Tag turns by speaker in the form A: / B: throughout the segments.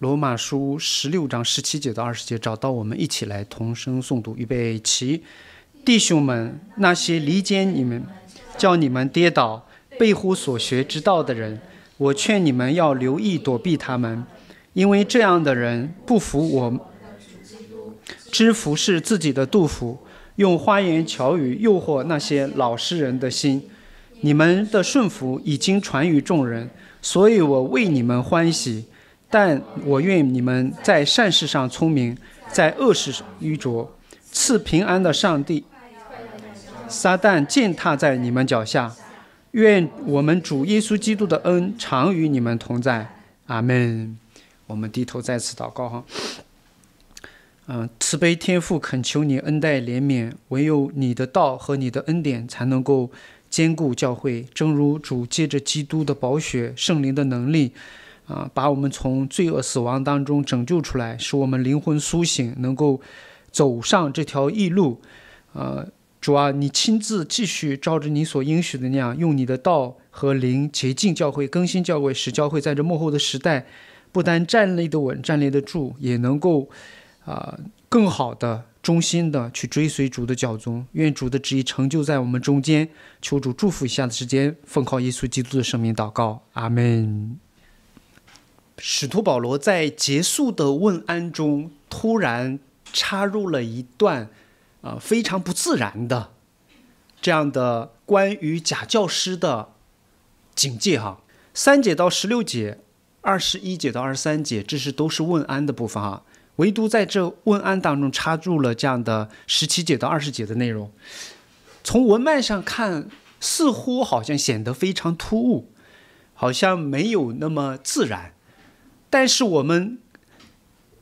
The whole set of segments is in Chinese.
A: 罗马书十六章十七节到二十节，找到我们一起来同声诵读，预备起。弟兄们，那些离间你们、叫你们跌倒、背乎所学之道的人，我劝你们要留意躲避他们，因为这样的人不服我，知服是自己的杜甫，用花言巧语诱惑那些老实人的心。你们的顺服已经传于众人，所以我为你们欢喜。但我愿你们在善事上聪明，在恶事愚拙。赐平安的上帝，撒旦践踏在你们脚下。愿我们主耶稣基督的恩常与你们同在。阿门。我们低头再次祷告哈。嗯，慈悲天父，恳求你恩待怜悯，唯有你的道和你的恩典才能够坚固教会。正如主借着基督的宝血、圣灵的能力。啊，把我们从罪恶死亡当中拯救出来，使我们灵魂苏醒，能够走上这条异路。呃，主啊，你亲自继续照着你所应许的那样，用你的道和灵洁净教会，更新教会，使教会在这幕后的时代，不单站立得稳、站立得住，也能够啊，更好的、忠心的去追随主的教宗。愿主的旨意成就在我们中间。求主祝福一下的时间，奉靠耶稣基督的圣名祷告，阿门。使徒保罗在结束的问安中突然插入了一段啊非常不自然的这样的关于假教师的警戒哈三节到十六节二十一节到二十三节这是都是问安的部分哈唯独在这问安当中插入了这样的十七节到二十节的内容从文脉上看似乎好像显得非常突兀好像没有那么自然。但是我们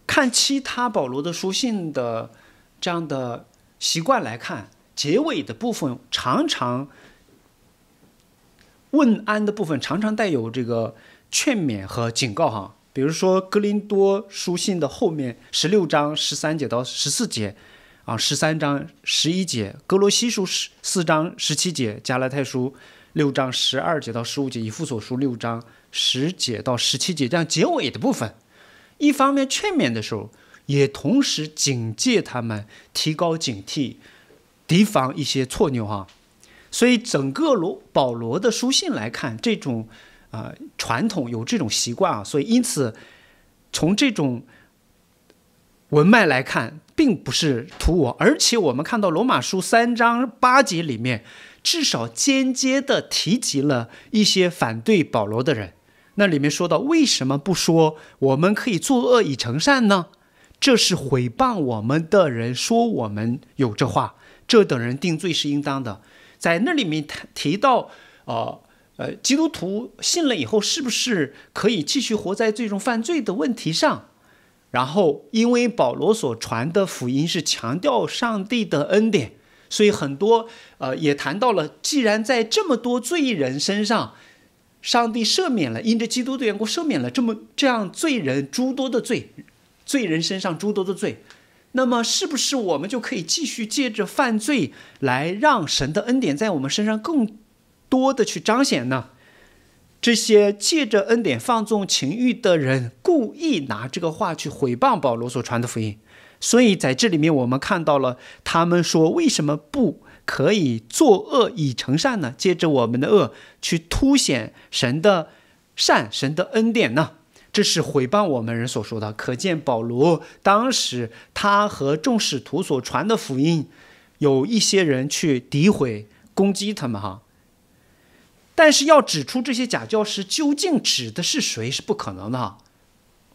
A: 看其他保罗的书信的这样的习惯来看，结尾的部分常常问安的部分常常带有这个劝勉和警告哈。比如说格林多书信的后面十六章十三节到十四节啊，十三章十一节，格罗西书十四章十七节，加拉太书六章十二节到十五节，以父所书六章。十节到十七节这样结尾的部分，一方面劝勉的时候，也同时警戒他们，提高警惕，提防一些错谬啊。所以整个罗保罗的书信来看，这种啊传统有这种习惯啊，所以因此从这种文脉来看，并不是图我，而且我们看到罗马书三章八节里面，至少间接的提及了一些反对保罗的人。那里面说到，为什么不说我们可以作恶以成善呢？这是诽谤我们的人说我们有这话，这等人定罪是应当的。在那里面谈提到，呃呃，基督徒信了以后，是不是可以继续活在最终犯罪的问题上？然后，因为保罗所传的福音是强调上帝的恩典，所以很多呃也谈到了，既然在这么多罪人身上。上帝赦免了，因着基督的缘故赦免了这么这样罪人诸多的罪，罪人身上诸多的罪，那么是不是我们就可以继续借着犯罪来让神的恩典在我们身上更多的去彰显呢？这些借着恩典放纵情欲的人，故意拿这个话去毁谤保罗所传的福音，所以在这里面我们看到了他们说为什么不？可以作恶以成善呢？借着我们的恶去凸显神的善、神的恩典呢？这是诽谤我们人所说的。可见保罗当时他和众使徒所传的福音，有一些人去诋毁、攻击他们哈。但是要指出这些假教师究竟指的是谁是不可能的哈。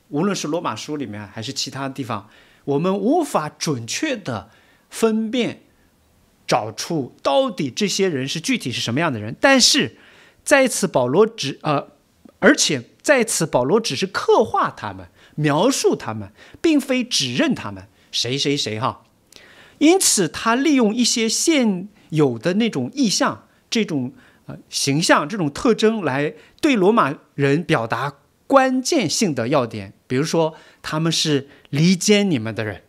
A: 无论是罗马书里面还是其他地方，我们无法准确的分辨。找出到底这些人是具体是什么样的人，但是在此保罗只呃，而且在此保罗只是刻画他们、描述他们，并非指认他们谁谁谁哈。因此他利用一些现有的那种意象、这种呃形象、这种特征来对罗马人表达关键性的要点，比如说他们是离间你们的人，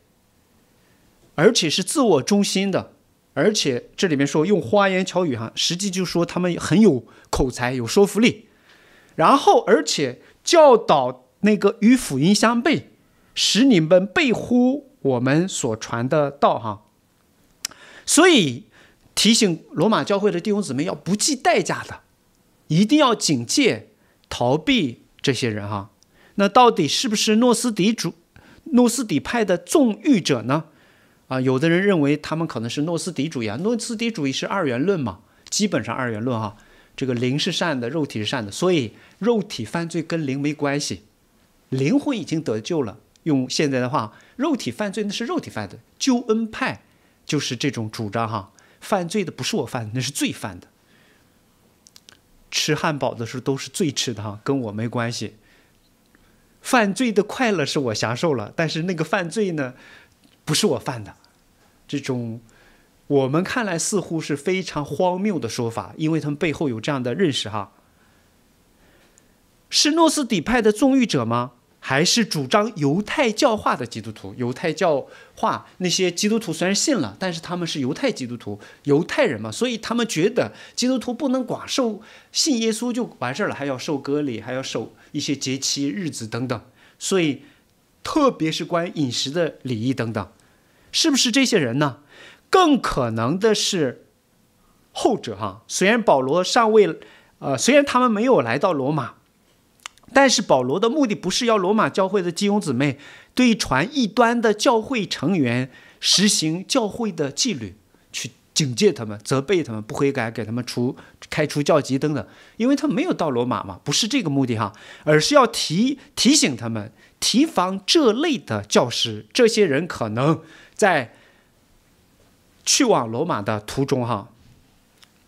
A: 而且是自我中心的。而且这里面说用花言巧语哈，实际就说他们很有口才，有说服力。然后，而且教导那个与福音相悖，使你们背乎我们所传的道哈。所以提醒罗马教会的弟兄姊妹要不计代价的，一定要警戒逃避这些人哈。那到底是不是诺斯底主诺斯底派的纵欲者呢？啊，有的人认为他们可能是诺斯底主义啊，诺斯底主义是二元论嘛，基本上二元论哈，这个灵是善的，肉体是善的，所以肉体犯罪跟灵没关系，灵魂已经得救了。用现在的话，肉体犯罪那是肉体犯的，救恩派就是这种主张哈，犯罪的不是我犯的，那是罪犯的，吃汉堡的时候都是罪吃的哈，跟我没关系。犯罪的快乐是我享受了，但是那个犯罪呢，不是我犯的。这种我们看来似乎是非常荒谬的说法，因为他们背后有这样的认识哈：是诺斯底派的纵欲者吗？还是主张犹太教化的基督徒？犹太教化那些基督徒虽然信了，但是他们是犹太基督徒、犹太人嘛，所以他们觉得基督徒不能光受信耶稣就完事儿了，还要受割礼，还要受一些节期日子等等，所以特别是关于饮食的礼仪等等。是不是这些人呢？更可能的是后者哈。虽然保罗尚未，呃，虽然他们没有来到罗马，但是保罗的目的不是要罗马教会的基隆姊妹对传异端的教会成员实行教会的纪律，去警戒他们、责备他们不悔改、给他们除开除教籍等等，因为他没有到罗马嘛，不是这个目的哈，而是要提提醒他们提防这类的教师，这些人可能。在去往罗马的途中，哈，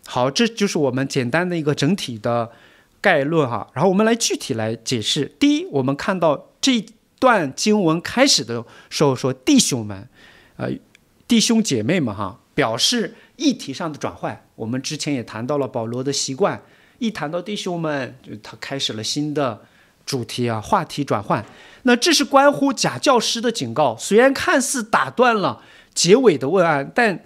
A: 好，这就是我们简单的一个整体的概论，哈。然后我们来具体来解释。第一，我们看到这段经文开始的时候说：“弟兄们，呃，弟兄姐妹们，哈”，表示议题上的转换。我们之前也谈到了保罗的习惯，一谈到弟兄们，就他开始了新的主题啊，话题转换。那这是关乎假教师的警告，虽然看似打断了结尾的问案，但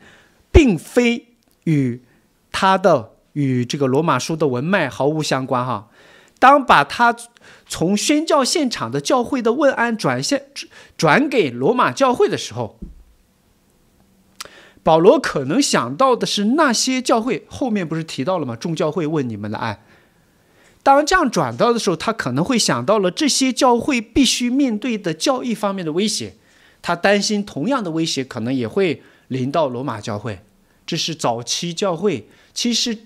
A: 并非与他的与这个罗马书的文脉毫无相关哈。当把他从宣教现场的教会的问安转向转给罗马教会的时候，保罗可能想到的是那些教会后面不是提到了吗？众教会问你们的案。当这样转到的时候，他可能会想到了这些教会必须面对的教义方面的威胁，他担心同样的威胁可能也会临到罗马教会。这是早期教会。其实，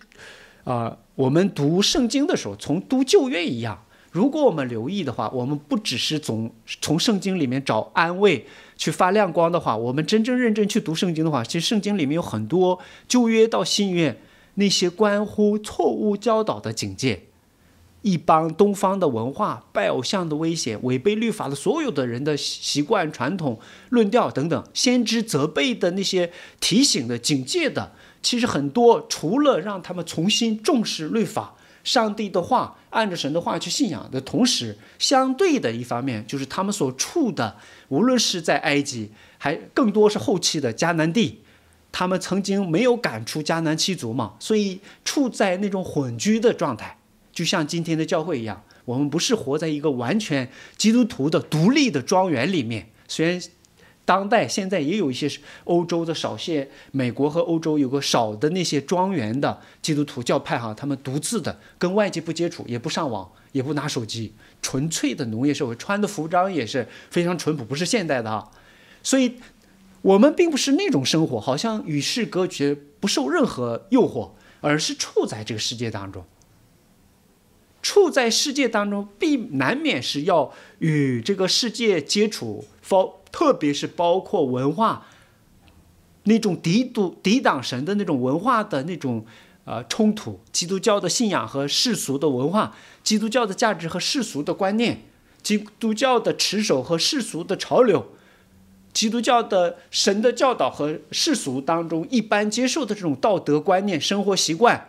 A: 啊，我们读圣经的时候，从读旧约一样，如果我们留意的话，我们不只是总从圣经里面找安慰、去发亮光的话，我们真正认真去读圣经的话，其实圣经里面有很多旧约到新约那些关乎错误教导的警戒。一帮东方的文化拜偶像的危险、违背律法的所有的人的习惯传统论调等等，先知责备的那些提醒的警戒的，其实很多。除了让他们重新重视律法、上帝的话，按着神的话去信仰的同时，相对的一方面就是他们所处的，无论是在埃及，还更多是后期的迦南地，他们曾经没有赶出迦南七族嘛，所以处在那种混居的状态。就像今天的教会一样，我们不是活在一个完全基督徒的独立的庄园里面。虽然当代现在也有一些欧洲的少些，美国和欧洲有个少的那些庄园的基督徒教派哈，他们独自的跟外界不接触，也不上网，也不拿手机，纯粹的农业社会，穿的服装也是非常淳朴，不是现代的哈。所以我们并不是那种生活，好像与世隔绝，不受任何诱惑，而是处在这个世界当中。处在世界当中，必难免是要与这个世界接触，包特别是包括文化那种抵堵、抵挡神的那种文化的那种呃冲突。基督教的信仰和世俗的文化，基督教的价值和世俗的观念，基督教的持守和世俗的潮流，基督教的神的教导和世俗当中一般接受的这种道德观念、生活习惯。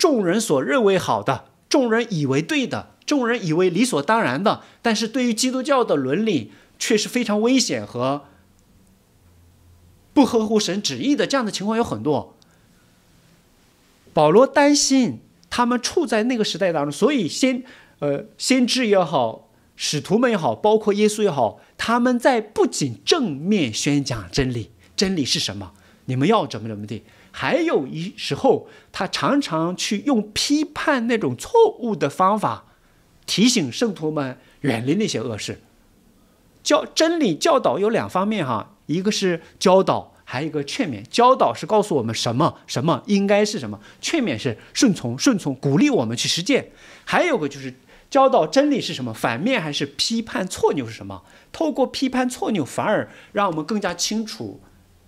A: 众人所认为好的，众人以为对的，众人以为理所当然的，但是对于基督教的伦理却是非常危险和不合乎神旨意的。这样的情况有很多。保罗担心他们处在那个时代当中，所以先，呃，先知也好，使徒们也好，包括耶稣也好，他们在不仅正面宣讲真理，真理是什么？你们要怎么怎么地？还有一时候，他常常去用批判那种错误的方法，提醒圣徒们远离那些恶事。教真理教导有两方面哈，一个是教导，还有一个劝勉。教导是告诉我们什么什么应该是什么，劝勉是顺从顺从，鼓励我们去实践。还有个就是教导真理是什么，反面还是批判错谬是什么？透过批判错谬，反而让我们更加清楚，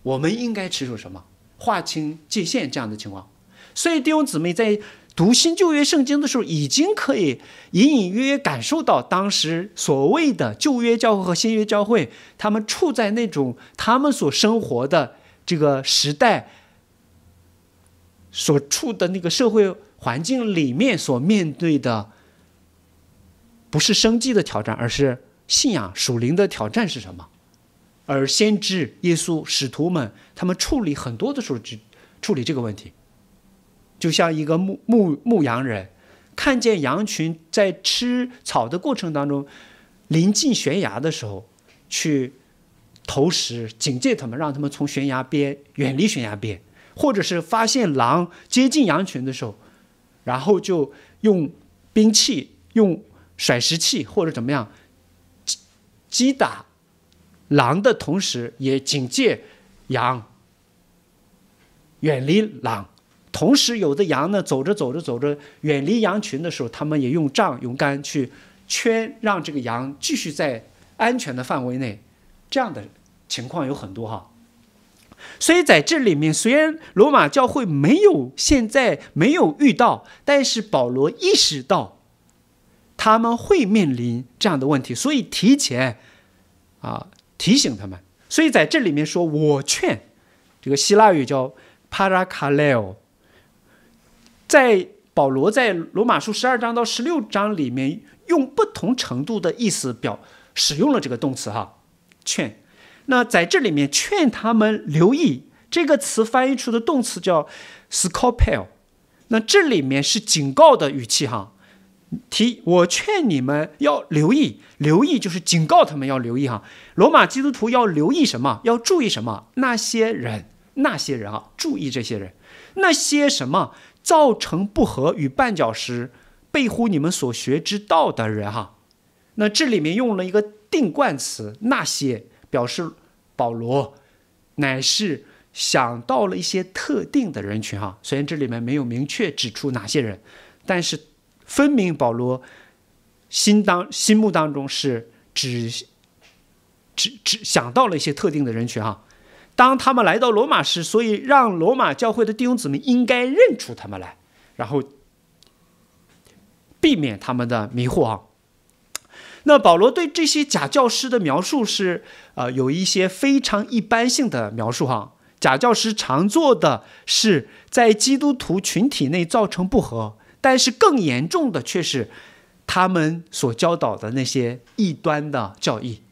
A: 我们应该持守什么。划清界限这样的情况，所以弟兄姊妹在读新旧约圣经的时候，已经可以隐隐约约感受到，当时所谓的旧约教会和新约教会，他们处在那种他们所生活的这个时代所处的那个社会环境里面，所面对的不是生机的挑战，而是信仰属灵的挑战是什么？而先知、耶稣、使徒们，他们处理很多的时候就处理这个问题，就像一个牧牧牧羊人，看见羊群在吃草的过程当中，临近悬崖的时候，去投食，警戒他们，让他们从悬崖边远离悬崖边，或者是发现狼接近羊群的时候，然后就用兵器、用甩石器或者怎么样击击打。狼的同时也警戒羊，远离狼。同时，有的羊呢走着走着走着，远离羊群的时候，他们也用杖用杆去圈，让这个羊继续在安全的范围内。这样的情况有很多哈。所以在这里面，虽然罗马教会没有现在没有遇到，但是保罗意识到他们会面临这样的问题，所以提前啊。提醒他们，所以在这里面说，我劝，这个希腊语叫 parakaleo。在保罗在罗马书十二章到十六章里面，用不同程度的意思表使用了这个动词哈劝。那在这里面劝他们留意这个词翻译出的动词叫 scople，那这里面是警告的语气哈。提，我劝你们要留意，留意就是警告他们要留意哈。罗马基督徒要留意什么？要注意什么？那些人，那些人啊，注意这些人，那些什么造成不和与绊脚石，背乎你们所学之道的人哈。那这里面用了一个定冠词那些，表示保罗乃是想到了一些特定的人群哈。虽然这里面没有明确指出哪些人，但是。分明保罗心当心目当中是只只只想到了一些特定的人群哈，当他们来到罗马时，所以让罗马教会的弟兄姊妹应该认出他们来，然后避免他们的迷惑啊。那保罗对这些假教师的描述是呃有一些非常一般性的描述哈，假教师常做的是在基督徒群体内造成不和。但是更严重的却是，他们所教导的那些异端的教义。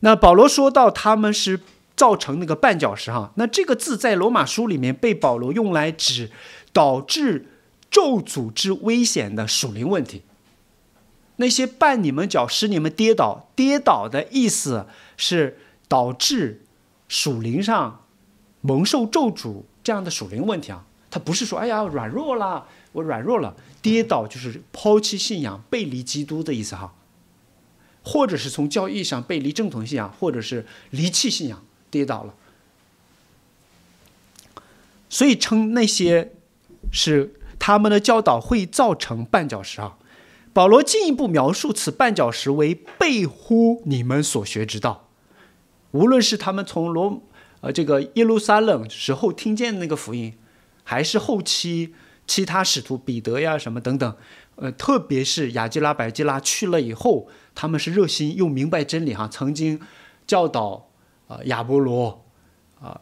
A: 那保罗说到他们是造成那个绊脚石哈，那这个字在罗马书里面被保罗用来指导致咒诅之危险的属灵问题。那些绊你们脚、使你们跌倒，跌倒的意思是导致属灵上蒙受咒诅这样的属灵问题啊。他不是说，哎呀，软弱了，我软弱了，跌倒就是抛弃信仰、背离基督的意思哈，或者是从教义上背离正统信仰，或者是离弃信仰，跌倒了。所以称那些是他们的教导会造成绊脚石啊。保罗进一步描述此绊脚石为背乎你们所学之道，无论是他们从罗呃这个耶路撒冷时候听见那个福音。还是后期其他使徒彼得呀什么等等，呃，特别是亚基拉、百基拉去了以后，他们是热心又明白真理哈。曾经教导呃亚波罗啊，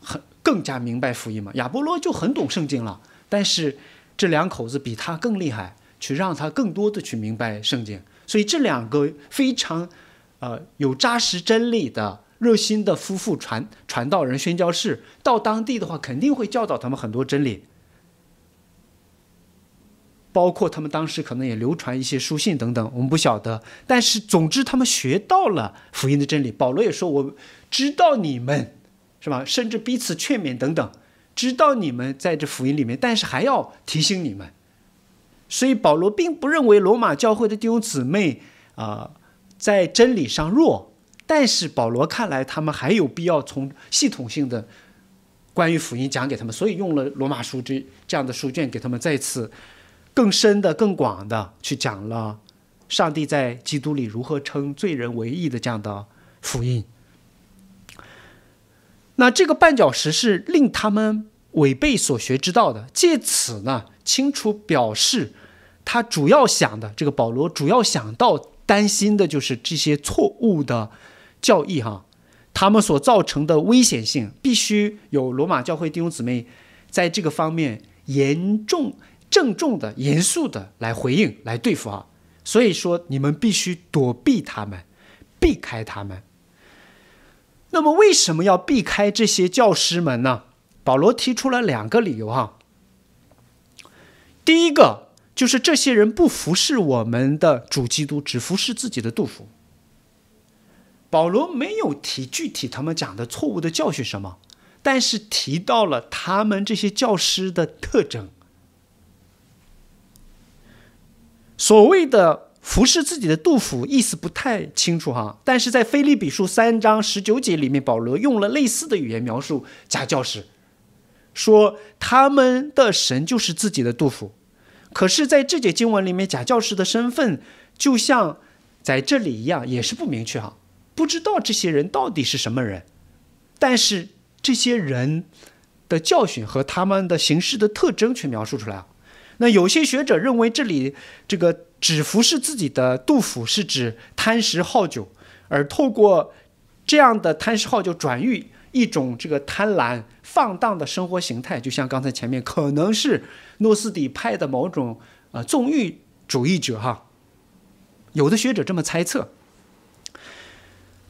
A: 很更加明白福音嘛。亚波罗就很懂圣经了，但是这两口子比他更厉害，去让他更多的去明白圣经。所以这两个非常呃有扎实真理的。热心的夫妇传传道人宣教士到当地的话，肯定会教导他们很多真理，包括他们当时可能也流传一些书信等等，我们不晓得。但是总之，他们学到了福音的真理。保罗也说：“我知道你们，是吧？甚至彼此劝勉等等，知道你们在这福音里面，但是还要提醒你们。所以，保罗并不认为罗马教会的弟兄姊妹啊，在真理上弱。”但是保罗看来，他们还有必要从系统性的关于福音讲给他们，所以用了罗马书这这样的书卷，给他们再次更深的、更广的去讲了上帝在基督里如何称罪人为义的这样的福音。那这个绊脚石是令他们违背所学之道的，借此呢，清楚表示他主要想的，这个保罗主要想到、担心的就是这些错误的。教义哈，他们所造成的危险性，必须有罗马教会弟兄姊妹在这个方面严重、郑重的、严肃的来回应、来对付啊。所以说，你们必须躲避他们，避开他们。那么，为什么要避开这些教师们呢？保罗提出了两个理由哈。第一个就是这些人不服侍我们的主基督，只服侍自己的杜甫。保罗没有提具体他们讲的错误的教训什么，但是提到了他们这些教师的特征。所谓的服侍自己的杜甫意思不太清楚哈，但是在《腓利比书》三章十九节里面，保罗用了类似的语言描述假教师，说他们的神就是自己的杜甫。可是在这节经文里面，假教师的身份就像在这里一样，也是不明确哈。不知道这些人到底是什么人，但是这些人的教训和他们的行事的特征却描述出来了。那有些学者认为，这里这个只服侍自己的杜甫是指贪食好酒，而透过这样的贪食好酒转喻一种这个贪婪放荡的生活形态，就像刚才前面可能是诺斯底派的某种呃纵欲主义者哈，有的学者这么猜测。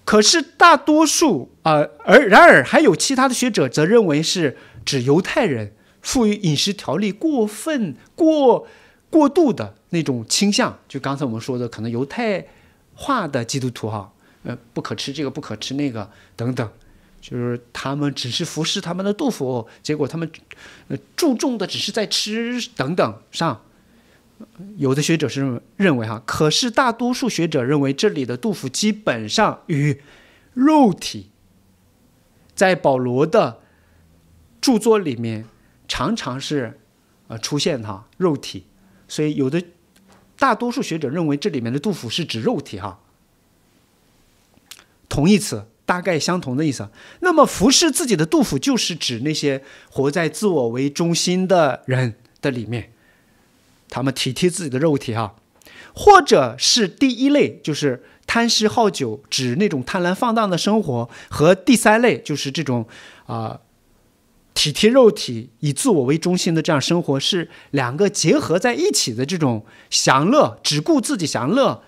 A: 可是，大多数啊，而然而，还有其他的学者则认为是指犹太人赋予饮食条例过分过过度的那种倾向。就刚才我们说的，可能犹太化的基督徒哈，呃，不可吃这个，不可吃那个等等，就是他们只是服侍他们的杜甫，结果他们注重的只是在吃等等上。有的学者是认为哈，可是大多数学者认为这里的杜甫基本上与肉体，在保罗的著作里面常常是呃出现哈肉体，所以有的大多数学者认为这里面的杜甫是指肉体哈同义词，大概相同的意思。那么服侍自己的杜甫就是指那些活在自我为中心的人的里面。他们体贴自己的肉体哈，或者是第一类就是贪食好酒，指那种贪婪放荡的生活，和第三类就是这种啊体贴肉体以自我为中心的这样生活是两个结合在一起的这种享乐，只顾自己享乐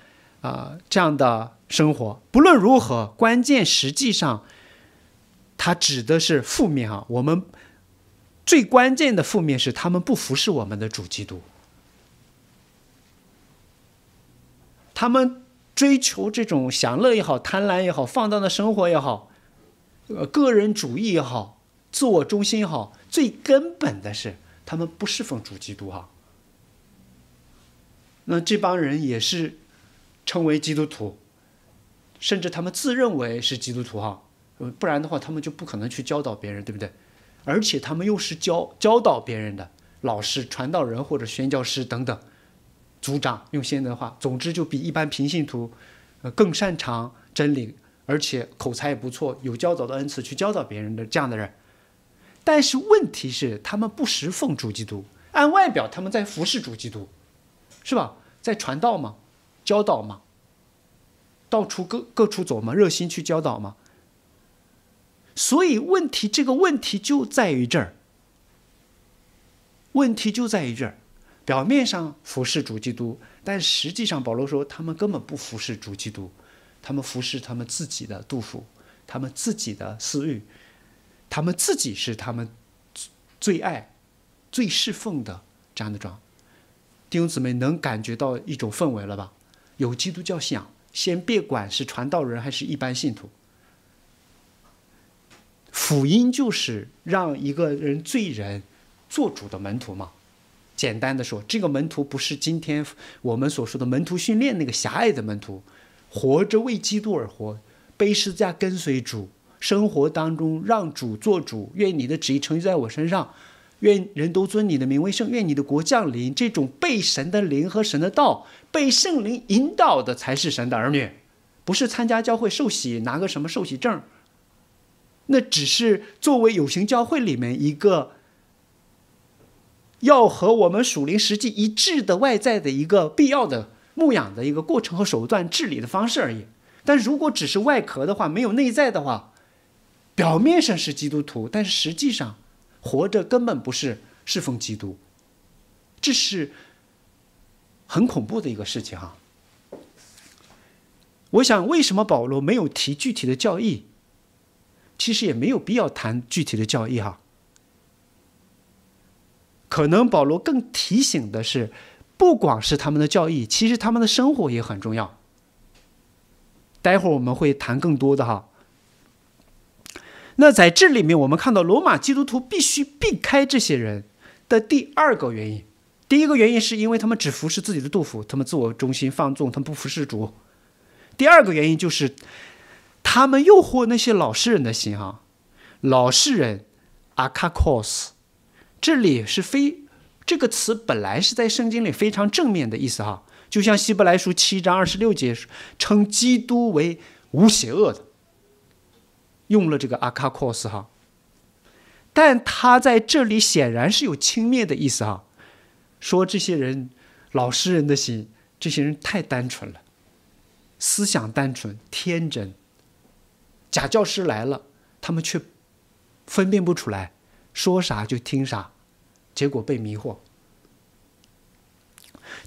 A: 啊这样的生活。不论如何，关键实际上他指的是负面啊，我们最关键的负面是他们不服侍我们的主基督。他们追求这种享乐也好、贪婪也好、放荡的生活也好、呃、个人主义也好、自我中心也好，最根本的是他们不侍奉主基督哈。那这帮人也是称为基督徒，甚至他们自认为是基督徒哈，不然的话他们就不可能去教导别人，对不对？而且他们又是教教导别人的老师、传道人或者宣教师等等。组长用现在的话，总之就比一般平信徒，呃更擅长真理，而且口才也不错，有教导的恩赐去教导别人的这样的人。但是问题是，他们不侍奉主基督，按外表他们在服侍主基督，是吧？在传道吗？教导吗？到处各各处走吗？热心去教导吗？所以问题这个问题就在于这儿，问题就在于这儿。表面上服侍主基督，但实际上保罗说他们根本不服侍主基督，他们服侍他们自己的杜甫，他们自己的私欲，他们自己是他们最爱、最侍奉的这样的状弟兄姊妹能感觉到一种氛围了吧？有基督教信仰，先别管是传道人还是一般信徒，福音就是让一个人罪人做主的门徒嘛。简单的说，这个门徒不是今天我们所说的门徒训练那个狭隘的门徒，活着为基督而活，背十字架跟随主，生活当中让主做主，愿你的旨意成就在我身上，愿人都尊你的名为圣，愿你的国降临。这种被神的灵和神的道，被圣灵引导的才是神的儿女，不是参加教会受洗拿个什么受洗证，那只是作为有形教会里面一个。要和我们属灵实际一致的外在的一个必要的牧养的一个过程和手段、治理的方式而已。但如果只是外壳的话，没有内在的话，表面上是基督徒，但是实际上活着根本不是侍奉基督，这是很恐怖的一个事情哈。我想，为什么保罗没有提具体的教义？其实也没有必要谈具体的教义哈。可能保罗更提醒的是，不光是他们的教义，其实他们的生活也很重要。待会儿我们会谈更多的哈。那在这里面，我们看到罗马基督徒必须避开这些人的第二个原因，第一个原因是因为他们只服侍自己的杜甫，他们自我中心放纵，他们不服侍主。第二个原因就是，他们诱惑那些老实人的心哈。老实人阿卡 cos。这里是非这个词本来是在圣经里非常正面的意思哈，就像希伯来书七章二十六节称基督为无邪恶的，用了这个阿卡库斯哈，但他在这里显然是有轻蔑的意思哈，说这些人老实人的心，这些人太单纯了，思想单纯天真，假教师来了，他们却分辨不出来。说啥就听啥，结果被迷惑。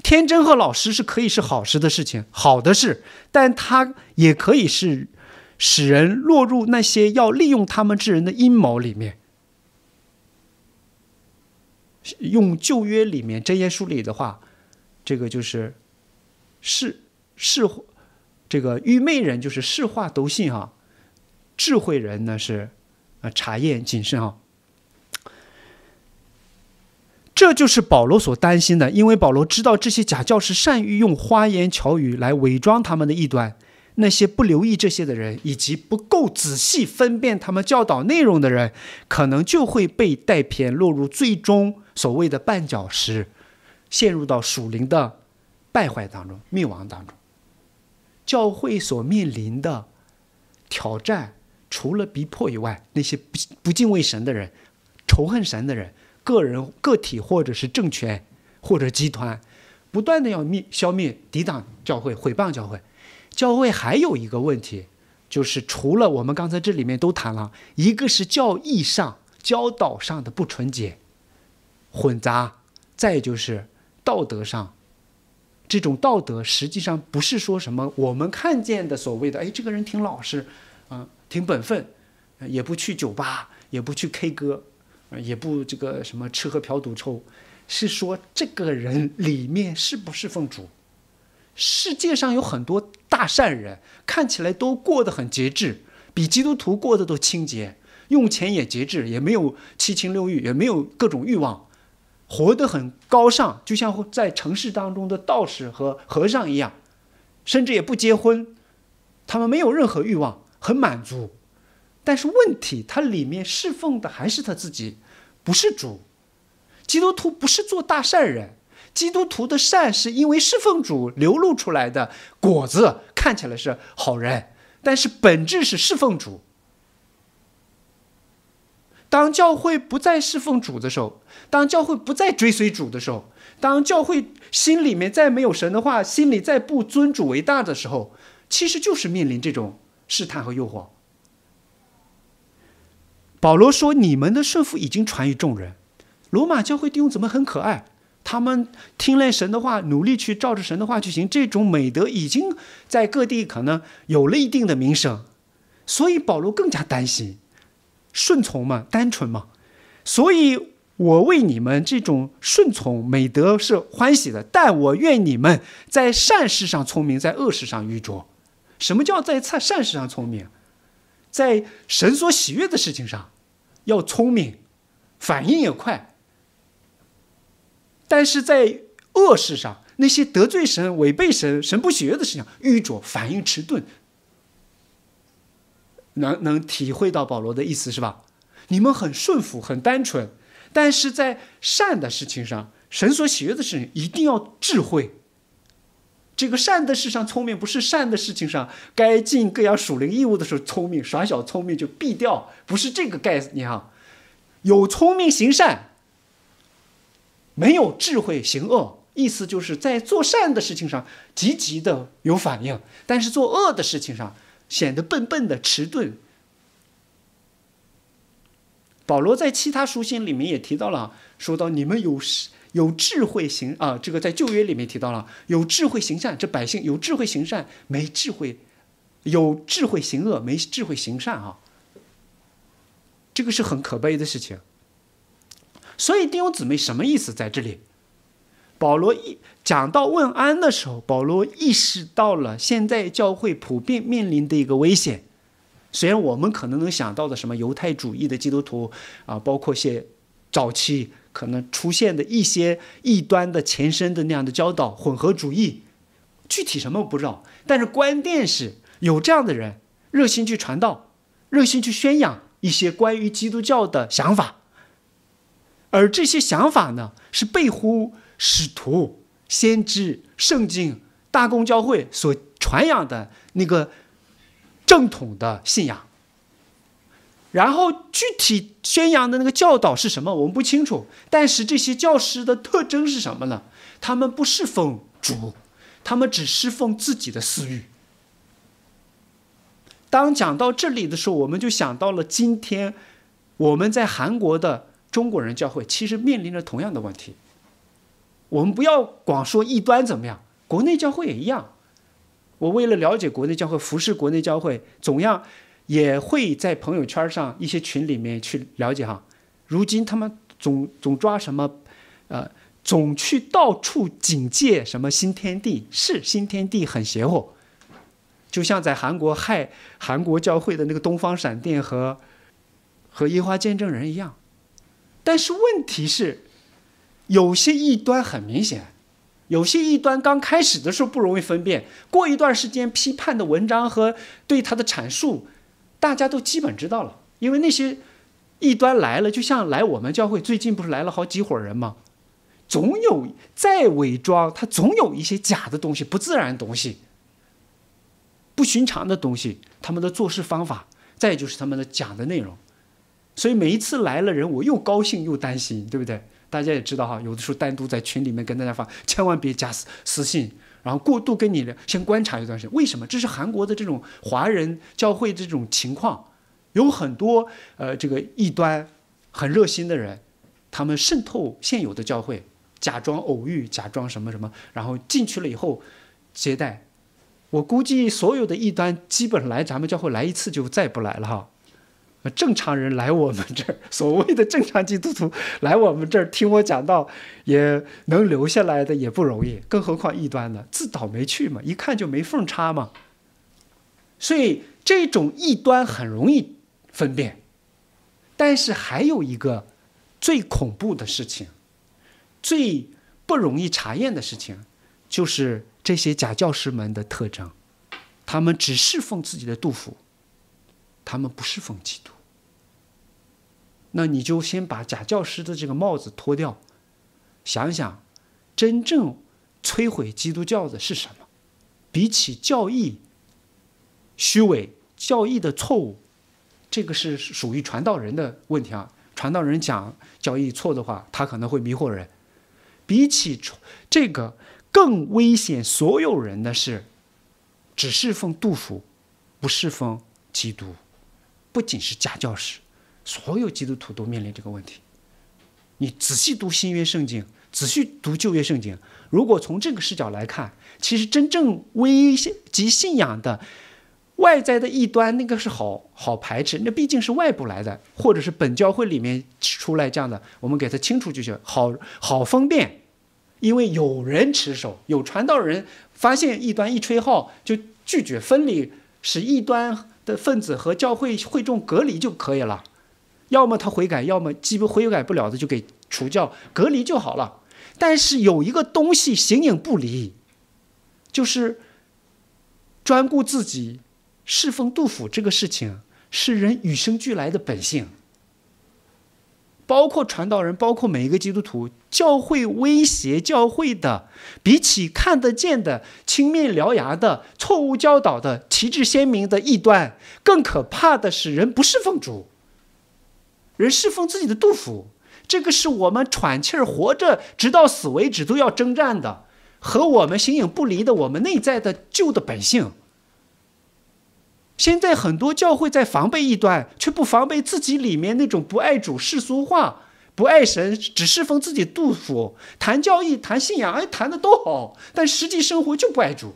A: 天真和老实是可以是好事的事情，好的事，但它也可以是使人落入那些要利用他们之人的阴谋里面。用旧约里面真言书里的话，这个就是，是是，这个愚昧人就是是话都信啊，智慧人呢是啊，查验谨慎啊。这就是保罗所担心的，因为保罗知道这些假教师善于用花言巧语来伪装他们的异端。那些不留意这些的人，以及不够仔细分辨他们教导内容的人，可能就会被带偏，落入最终所谓的绊脚石，陷入到属灵的败坏当中、灭亡当中。教会所面临的挑战，除了逼迫以外，那些不不敬畏神的人、仇恨神的人。个人、个体或者是政权，或者集团，不断的要灭、消灭、抵挡教会、毁谤教会。教会还有一个问题，就是除了我们刚才这里面都谈了，一个是教义上、教导上的不纯洁、混杂，再就是道德上，这种道德实际上不是说什么我们看见的所谓的，哎，这个人挺老实，嗯，挺本分，也不去酒吧，也不去 K 歌。也不这个什么吃喝嫖赌抽，是说这个人里面是不是奉主？世界上有很多大善人，看起来都过得很节制，比基督徒过得都清洁，用钱也节制，也没有七情六欲，也没有各种欲望，活得很高尚，就像在城市当中的道士和和尚一样，甚至也不结婚，他们没有任何欲望，很满足。但是问题，他里面侍奉的还是他自己，不是主。基督徒不是做大善人，基督徒的善是因为侍奉主流露出来的果子，看起来是好人，但是本质是侍奉主。当教会不再侍奉主的时候，当教会不再追随主的时候，当教会心里面再没有神的话，心里再不尊主为大的时候，其实就是面临这种试探和诱惑。保罗说：“你们的顺服已经传于众人，罗马教会弟兄怎么很可爱？他们听了神的话，努力去照着神的话去行，这种美德已经在各地可能有了一定的名声，所以保罗更加担心，顺从嘛，单纯嘛，所以我为你们这种顺从美德是欢喜的，但我愿你们在善事上聪明，在恶事上愚拙。什么叫在善善事上聪明？”在神所喜悦的事情上，要聪明，反应也快；但是在恶事上，那些得罪神、违背神、神不喜悦的事情，愚拙，反应迟钝。能能体会到保罗的意思是吧？你们很顺服，很单纯，但是在善的事情上，神所喜悦的事情，一定要智慧。这个善的事上聪明，不是善的事情上该尽各样属灵义务的时候聪明耍小聪明就毙掉，不是这个概念啊。有聪明行善，没有智慧行恶，意思就是在做善的事情上积极的有反应，但是做恶的事情上显得笨笨的迟钝。保罗在其他书信里面也提到了，说到你们有。有智慧行啊，这个在旧约里面提到了，有智慧行善，这百姓有智慧行善，没智慧，有智慧行恶，没智慧行善啊，这个是很可悲的事情。所以弟兄姊妹什么意思在这里？保罗一讲到问安的时候，保罗意识到了现在教会普遍面临的一个危险。虽然我们可能能想到的什么犹太主义的基督徒啊，包括些早期。可能出现的一些异端的前身的那样的教导混合主义，具体什么不知道，但是关键是有这样的人热心去传道，热心去宣扬一些关于基督教的想法，而这些想法呢，是背乎使徒、先知、圣经、大公教会所传扬的那个正统的信仰。然后具体宣扬的那个教导是什么，我们不清楚。但是这些教师的特征是什么呢？他们不是奉主，他们只侍奉自己的私欲。当讲到这里的时候，我们就想到了今天我们在韩国的中国人教会，其实面临着同样的问题。我们不要光说异端怎么样，国内教会也一样。我为了了解国内教会，服侍国内教会，总要。也会在朋友圈上一些群里面去了解哈。如今他们总总抓什么，呃，总去到处警戒什么新天地，是新天地很邪乎，就像在韩国害韩国教会的那个东方闪电和和樱花见证人一样。但是问题是，有些异端很明显，有些异端刚开始的时候不容易分辨，过一段时间批判的文章和对他的阐述。大家都基本知道了，因为那些异端来了，就像来我们教会，最近不是来了好几伙人吗？总有再伪装，他总有一些假的东西，不自然的东西，不寻常的东西，他们的做事方法，再就是他们的讲的内容。所以每一次来了人，我又高兴又担心，对不对？大家也知道哈，有的时候单独在群里面跟大家发，千万别加私私信。然后过度跟你聊，先观察一段时间。为什么？这是韩国的这种华人教会这种情况，有很多呃这个异端，很热心的人，他们渗透现有的教会，假装偶遇，假装什么什么，然后进去了以后接待。我估计所有的异端，基本来咱们教会来一次就再不来了哈。正常人来我们这儿，所谓的正常基督徒 来我们这儿听我讲道，也能留下来的也不容易，更何况异端呢？自倒霉去嘛，一看就没缝插嘛。所以这种异端很容易分辨，但是还有一个最恐怖的事情、最不容易查验的事情，就是这些假教师们的特征，他们只侍奉自己的杜甫。他们不是奉基督，那你就先把假教师的这个帽子脱掉，想想，真正摧毁基督教的是什么？比起教义虚伪，教义的错误，这个是属于传道人的问题啊。传道人讲教义错的话，他可能会迷惑人。比起这个更危险，所有人的是只侍奉杜甫，不是奉基督。不仅是假教师，所有基督徒都面临这个问题。你仔细读新约圣经，仔细读旧约圣经。如果从这个视角来看，其实真正威及信仰的外在的异端，那个是好好排斥。那毕竟是外部来的，或者是本教会里面出来这样的，我们给它清除就行。好好分辨，因为有人持守，有传道人发现异端一吹号就拒绝分离，使异端。分子和教会会众隔离就可以了，要么他悔改，要么既不悔改不了的就给除教隔离就好了。但是有一个东西形影不离，就是专顾自己、侍奉杜甫这个事情，是人与生俱来的本性。包括传道人，包括每一个基督徒，教会威胁教会的，比起看得见的青面獠牙的错误教导的旗帜鲜明的异端，更可怕的是人不侍奉主，人侍奉自己的杜甫，这个是我们喘气儿活着直到死为止都要征战的，和我们形影不离的我们内在的旧的本性。现在很多教会在防备异端，却不防备自己里面那种不爱主、世俗化、不爱神、只侍奉自己。杜甫谈教义、谈信仰，哎，谈的都好，但实际生活就不爱主，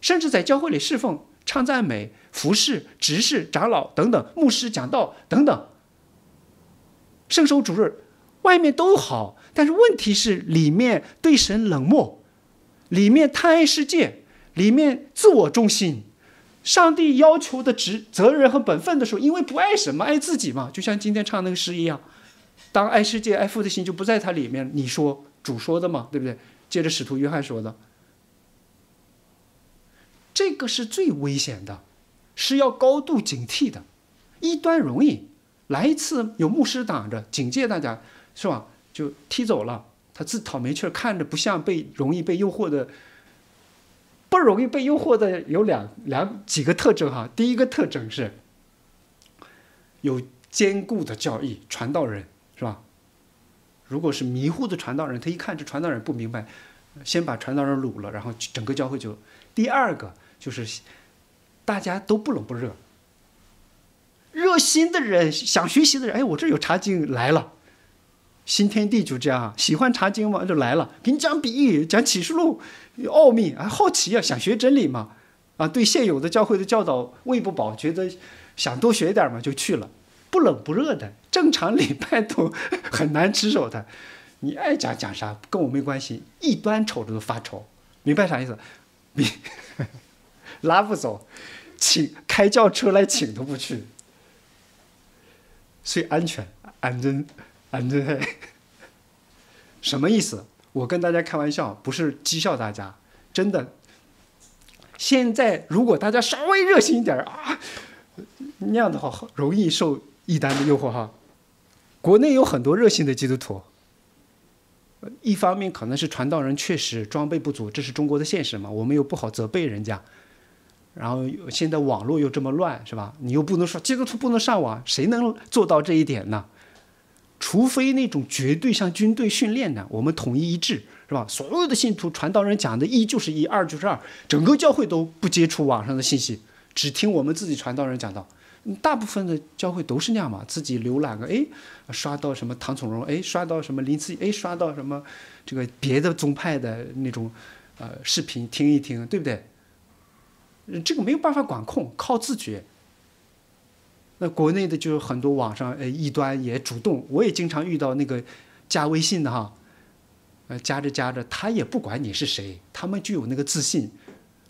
A: 甚至在教会里侍奉、唱赞美、服侍执事、长老等等，牧师讲道等等，圣手主任，外面都好，但是问题是里面对神冷漠，里面贪爱世界，里面自我中心。上帝要求的职责任和本分的时候，因为不爱什么，爱自己嘛。就像今天唱那个诗一样，当爱世界、爱父的心就不在他里面。你说主说的嘛，对不对？接着使徒约翰说的，这个是最危险的，是要高度警惕的。一端容易，来一次有牧师挡着警戒大家，是吧？就踢走了，他自讨没趣看着不像被容易被诱惑的。不容易被诱惑的有两两几个特征哈。第一个特征是，有坚固的教义传道人是吧？如果是迷糊的传道人，他一看这传道人不明白，先把传道人掳了，然后整个教会就。第二个就是，大家都不冷不热，热心的人想学习的人，哎，我这有茶经来了。新天地就这样，喜欢查经嘛就来了，给你讲比喻，讲启示录奥秘，啊好奇啊想学真理嘛，啊对现有的教会的教导喂不饱，觉得想多学一点嘛就去了，不冷不热的，正常礼拜都很难值守的，你爱讲讲啥跟我没关系，一端瞅着都发愁，明白啥意思？你拉不走，请开轿车来请都不去，所以安全，安贞。啊，对，什么意思？我跟大家开玩笑，不是讥笑大家，真的。现在如果大家稍微热心一点啊，那样的话容易受一单的诱惑哈。国内有很多热心的基督徒，一方面可能是传道人确实装备不足，这是中国的现实嘛，我们又不好责备人家。然后现在网络又这么乱，是吧？你又不能说基督徒不能上网，谁能做到这一点呢？除非那种绝对像军队训练的，我们统一一致，是吧？所有的信徒传道人讲的，一就是一，二就是二，整个教会都不接触网上的信息，只听我们自己传道人讲道。大部分的教会都是那样嘛，自己浏览个，哎，刷到什么唐从容，哎，刷到什么林慈，哎，刷到什么这个别的宗派的那种呃视频听一听，对不对？这个没有办法管控，靠自觉。那国内的就很多网上呃异端也主动，我也经常遇到那个加微信的哈，呃加着加着，他也不管你是谁，他们就有那个自信，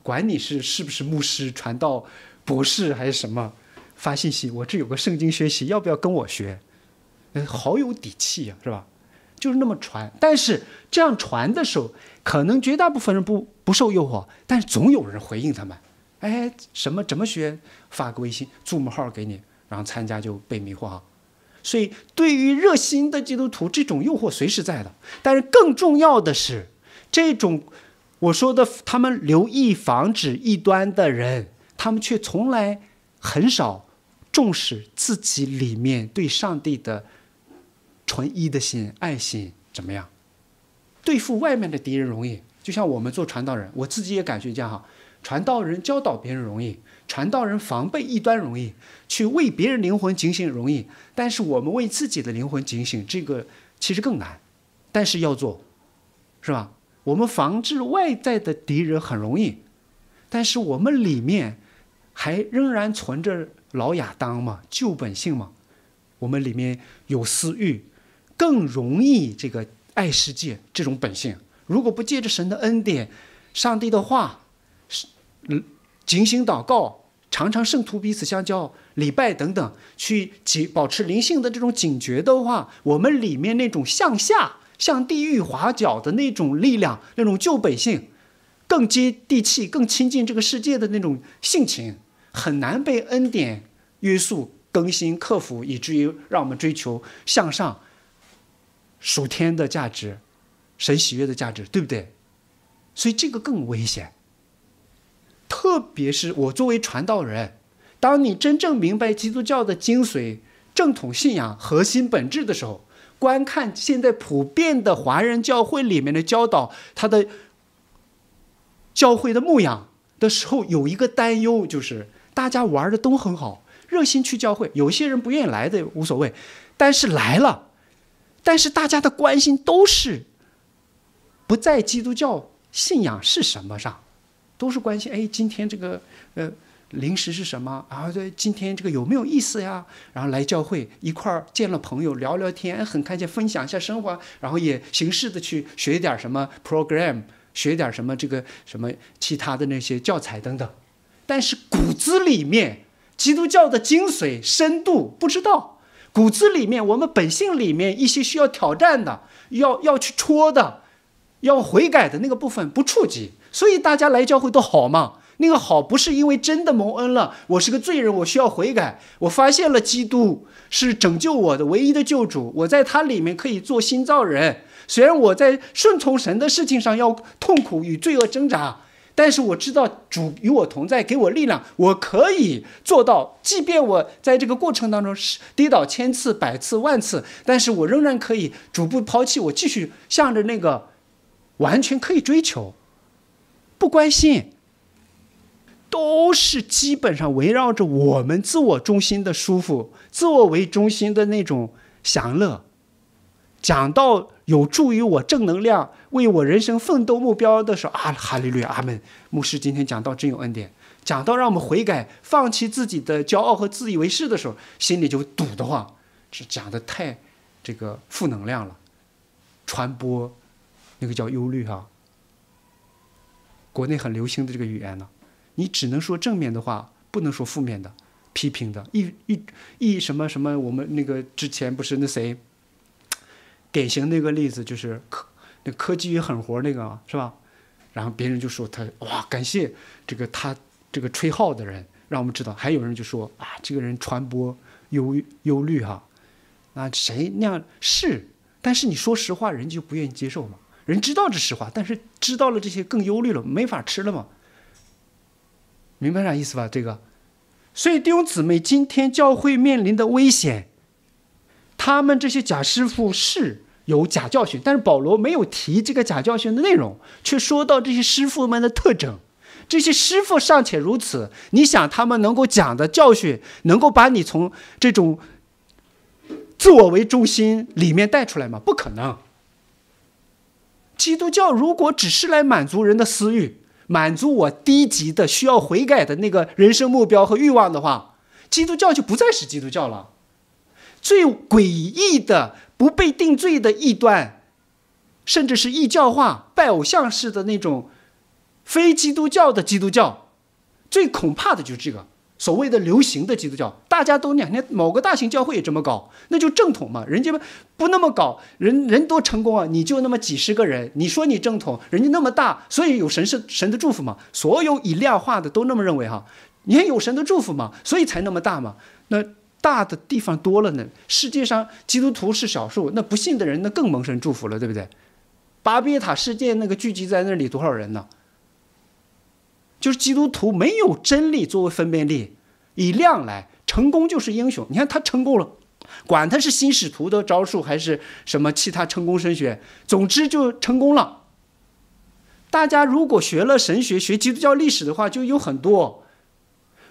A: 管你是是不是牧师、传道、博士还是什么，发信息，我这有个圣经学习，要不要跟我学？嗯，好有底气呀，是吧？就是那么传，但是这样传的时候，可能绝大部分人不不受诱惑，但是总有人回应他们，哎，什么怎么学？发个微信，注个号给你。然后参加就被迷惑啊。所以对于热心的基督徒，这种诱惑随时在的。但是更重要的是，这种我说的他们留意防止异端的人，他们却从来很少重视自己里面对上帝的纯一的心、爱心怎么样？对付外面的敌人容易，就像我们做传道人，我自己也感觉这样哈，传道人教导别人容易。传道人防备异端容易，去为别人灵魂警醒容易，但是我们为自己的灵魂警醒，这个其实更难，但是要做，是吧？我们防治外在的敌人很容易，但是我们里面还仍然存着老亚当嘛，旧本性嘛，我们里面有私欲，更容易这个爱世界这种本性。如果不借着神的恩典，上帝的话，是嗯。警醒祷告，常常圣徒彼此相交、礼拜等等，去警保持灵性的这种警觉的话，我们里面那种向下、向地狱滑脚的那种力量、那种旧本性，更接地气、更亲近这个世界的那种性情，很难被恩典约束、更新、克服，以至于让我们追求向上、属天的价值、神喜悦的价值，对不对？所以这个更危险。特别是我作为传道人，当你真正明白基督教的精髓、正统信仰核心本质的时候，观看现在普遍的华人教会里面的教导，他的教会的牧养的时候，有一个担忧，就是大家玩的都很好，热心去教会，有些人不愿意来的无所谓，但是来了，但是大家的关心都是不在基督教信仰是什么上。都是关心，哎，今天这个呃零食是什么？然后今天这个有没有意思呀？然后来教会一块儿见了朋友，聊聊天，很开心，分享一下生活。然后也形式的去学一点什么 program，学一点什么这个什么其他的那些教材等等。但是骨子里面，基督教的精髓深度不知道。骨子里面，我们本性里面一些需要挑战的，要要去戳的，要悔改的那个部分不触及。所以大家来教会都好嘛？那个好不是因为真的蒙恩了，我是个罪人，我需要悔改。我发现了基督是拯救我的唯一的救主，我在他里面可以做新造人。虽然我在顺从神的事情上要痛苦与罪恶挣扎，但是我知道主与我同在，给我力量，我可以做到。即便我在这个过程当中是跌倒千次、百次、万次，但是我仍然可以逐步抛弃我，继续向着那个完全可以追求。不关心，都是基本上围绕着我们自我中心的舒服、自我为中心的那种享乐。讲到有助于我正能量、为我人生奋斗目标的时候啊，哈利路亚，阿门，牧师今天讲到真有恩典，讲到让我们悔改、放弃自己的骄傲和自以为是的时候，心里就堵得慌，这讲的太这个负能量了，传播那个叫忧虑哈。国内很流行的这个语言呢，你只能说正面的话，不能说负面的、批评的、一一一什么什么。我们那个之前不是那谁，典型那个例子就是科那科技与狠活那个是吧？然后别人就说他哇，感谢这个他这个吹号的人，让我们知道。还有人就说啊，这个人传播忧忧虑哈，啊谁那样是？但是你说实话，人家就不愿意接受嘛。人知道这实话，但是知道了这些更忧虑了，没法吃了嘛？明白啥意思吧？这个，所以弟兄姊妹，今天教会面临的危险，他们这些假师傅是有假教训，但是保罗没有提这个假教训的内容，却说到这些师傅们的特征。这些师傅尚且如此，你想他们能够讲的教训，能够把你从这种自我为中心里面带出来吗？不可能。基督教如果只是来满足人的私欲，满足我低级的需要、悔改的那个人生目标和欲望的话，基督教就不再是基督教了。最诡异的、不被定罪的异端，甚至是异教化、拜偶像式的那种非基督教的基督教，最恐怕的就是这个。所谓的流行的基督教，大家都两天某个大型教会也这么搞，那就正统嘛。人家不那么搞，人人多成功啊。你就那么几十个人，你说你正统，人家那么大，所以有神是神的祝福嘛。所有以量化的都那么认为哈。你看有神的祝福嘛，所以才那么大嘛。那大的地方多了呢。世界上基督徒是少数，那不信的人那更蒙神祝福了，对不对？巴比塔世界那个聚集在那里多少人呢？就是基督徒没有真理作为分辨力，以量来成功就是英雄。你看他成功了，管他是新使徒的招数还是什么其他成功神学，总之就成功了。大家如果学了神学、学基督教历史的话，就有很多。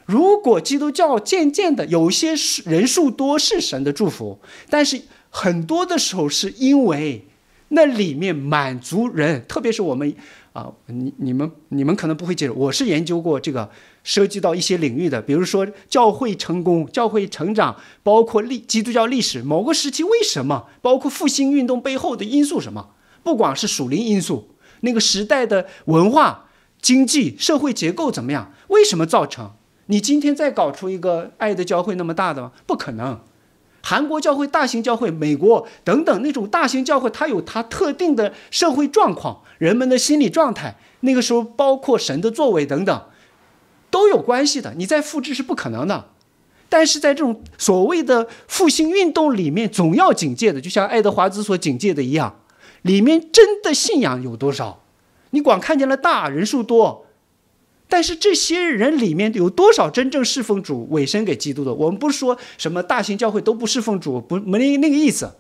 A: 如果基督教渐渐的有些是人数多是神的祝福，但是很多的时候是因为那里面满族人，特别是我们。啊，你你们你们可能不会接受，我是研究过这个涉及到一些领域的，比如说教会成功、教会成长，包括历基督教历史某个时期为什么，包括复兴运动背后的因素什么，不管是属灵因素，那个时代的文化、经济、社会结构怎么样，为什么造成？你今天再搞出一个爱的教会那么大的，不可能。韩国教会、大型教会、美国等等那种大型教会，它有它特定的社会状况、人们的心理状态。那个时候，包括神的作为等等，都有关系的。你再复制是不可能的，但是在这种所谓的复兴运动里面，总要警戒的，就像爱德华兹所警戒的一样，里面真的信仰有多少？你光看见了大人数多。但是这些人里面有多少真正侍奉主、委身给基督的？我们不是说什么大型教会都不侍奉主，不没那个意思。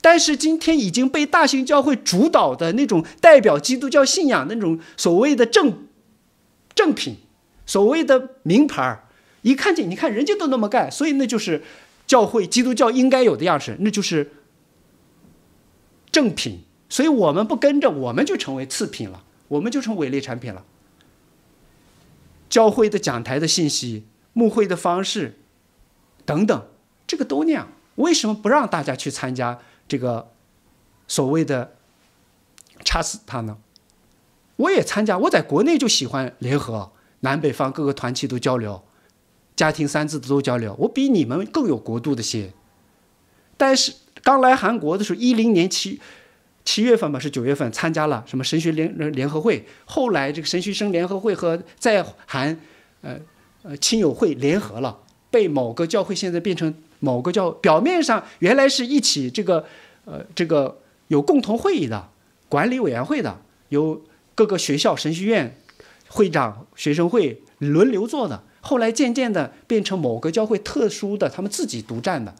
A: 但是今天已经被大型教会主导的那种代表基督教信仰那种所谓的正正品，所谓的名牌儿，一看见你看人家都那么干，所以那就是教会、基督教应该有的样式，那就是正品。所以我们不跟着，我们就成为次品了，我们就成伪劣产品了。教会的讲台的信息，牧会的方式，等等，这个都那样。为什么不让大家去参加这个所谓的掐死他呢？我也参加，我在国内就喜欢联合南北方各个团体都交流，家庭三字的都交流。我比你们更有国度的心。但是刚来韩国的时候，一零年七。七月份吧，是九月份参加了什么神学联联合会？后来这个神学生联合会和在韩，呃呃亲友会联合了，被某个教会现在变成某个教表面上原来是一起这个呃这个有共同会议的管理委员会的，由各个学校神学院会长、学生会轮流做的，后来渐渐的变成某个教会特殊的他们自己独占的，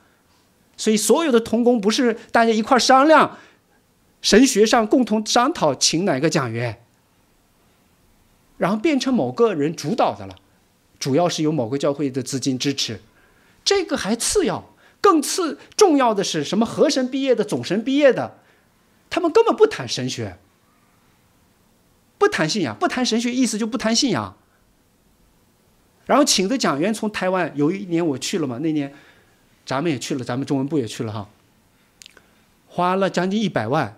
A: 所以所有的同工不是大家一块商量。神学上共同商讨，请哪个讲员，然后变成某个人主导的了，主要是由某个教会的资金支持，这个还次要，更次重要的是什么？和神毕业的、总神毕业的，他们根本不谈神学，不谈信仰，不谈神学，意思就不谈信仰。然后请的讲员从台湾，有一年我去了嘛，那年咱们也去了，咱们中文部也去了哈，花了将近一百万。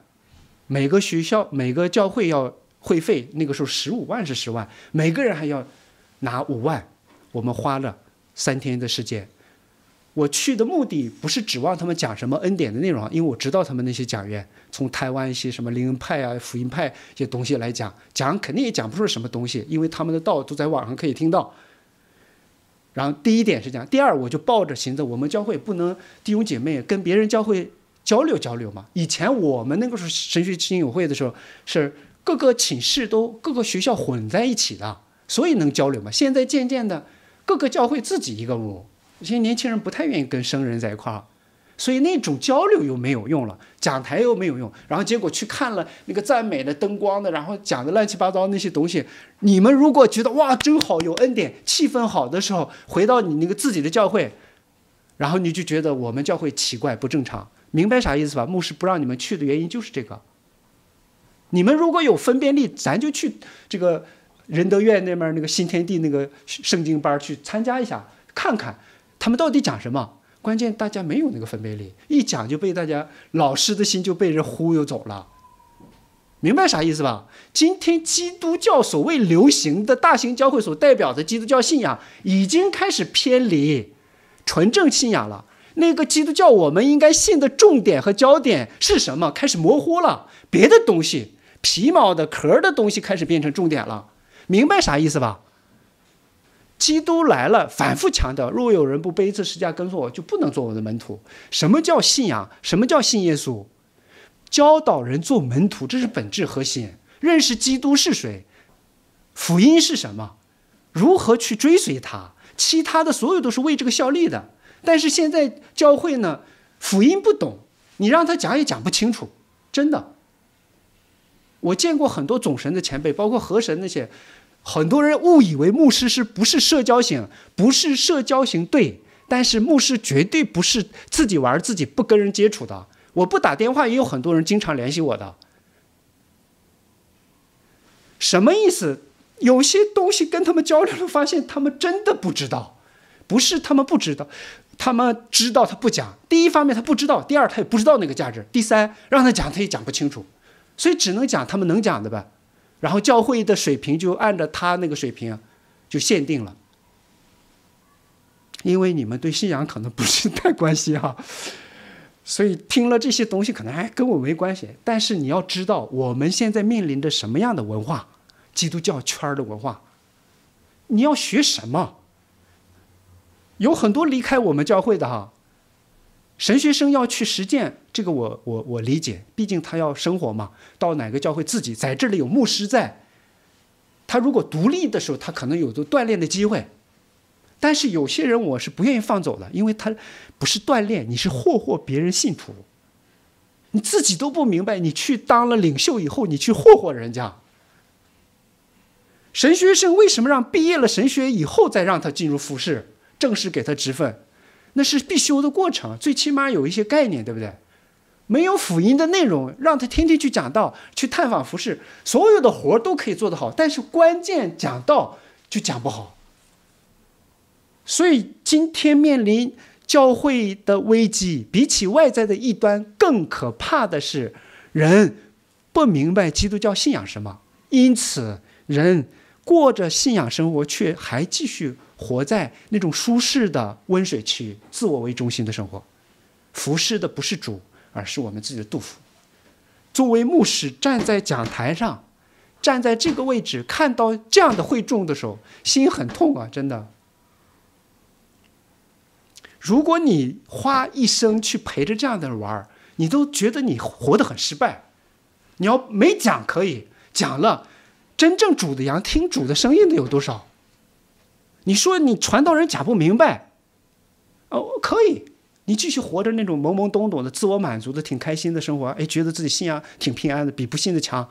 A: 每个学校每个教会要会费，那个时候十五万是十万，每个人还要拿五万，我们花了三天的时间。我去的目的不是指望他们讲什么恩典的内容，因为我知道他们那些讲员从台湾一些什么灵恩派啊、福音派一些东西来讲，讲肯定也讲不出什么东西，因为他们的道都在网上可以听到。然后第一点是讲，第二我就抱着寻思，我们教会不能弟兄姐妹跟别人教会。交流交流嘛，以前我们那个时候神学亲友会的时候，是各个寝室都各个学校混在一起的，所以能交流嘛。现在渐渐的，各个教会自己一个屋，现在年轻人不太愿意跟生人在一块儿，所以那种交流又没有用了，讲台又没有用。然后结果去看了那个赞美的灯光的，然后讲的乱七八糟那些东西，你们如果觉得哇真好有恩典，气氛好的时候，回到你那个自己的教会，然后你就觉得我们教会奇怪不正常。明白啥意思吧？牧师不让你们去的原因就是这个。你们如果有分辨力，咱就去这个仁德院那边那个新天地那个圣经班去参加一下，看看他们到底讲什么。关键大家没有那个分辨力，一讲就被大家老师的心就被人忽悠走了。明白啥意思吧？今天基督教所谓流行的大型教会所代表的基督教信仰，已经开始偏离纯正信仰了。那个基督教我们应该信的重点和焦点是什么？开始模糊了，别的东西、皮毛的壳的东西开始变成重点了，明白啥意思吧？基督来了，反复强调：若有人不背刺施十字架跟随我，就不能做我的门徒。什么叫信仰？什么叫信耶稣？教导人做门徒，这是本质核心。认识基督是谁，福音是什么，如何去追随他？其他的所有都是为这个效力的。但是现在教会呢，辅音不懂，你让他讲也讲不清楚，真的。我见过很多总神的前辈，包括河神那些，很多人误以为牧师是不是社交型，不是社交型对，但是牧师绝对不是自己玩自己不跟人接触的，我不打电话也有很多人经常联系我的，什么意思？有些东西跟他们交流了，发现他们真的不知道，不是他们不知道。他们知道他不讲，第一方面他不知道，第二他也不知道那个价值，第三让他讲他也讲不清楚，所以只能讲他们能讲的呗。然后教会的水平就按照他那个水平，就限定了。因为你们对信仰可能不是太关心哈，所以听了这些东西可能还跟我没关系。但是你要知道我们现在面临着什么样的文化，基督教圈的文化，你要学什么。有很多离开我们教会的哈，神学生要去实践，这个我我我理解，毕竟他要生活嘛。到哪个教会自己在这里有牧师在，他如果独立的时候，他可能有着锻炼的机会。但是有些人我是不愿意放走的，因为他不是锻炼，你是霍霍别人信徒，你自己都不明白，你去当了领袖以后，你去霍霍人家。神学生为什么让毕业了神学以后再让他进入服试？正式给他职分，那是必修的过程，最起码有一些概念，对不对？没有辅音的内容，让他天天去讲道、去探访服饰，所有的活都可以做得好，但是关键讲道就讲不好。所以今天面临教会的危机，比起外在的异端更可怕的是，人不明白基督教信仰什么，因此人过着信仰生活，却还继续。活在那种舒适的温水区，自我为中心的生活，服侍的不是主，而是我们自己的杜甫。作为牧师，站在讲台上，站在这个位置，看到这样的会众的时候，心很痛啊，真的。如果你花一生去陪着这样的人玩你都觉得你活得很失败。你要没讲可以讲了，真正主的羊听主的声音的有多少？你说你传道人讲不明白，哦，可以，你继续活着那种懵懵懂懂的、自我满足的、挺开心的生活，哎，觉得自己信仰挺平安的，比不信的强。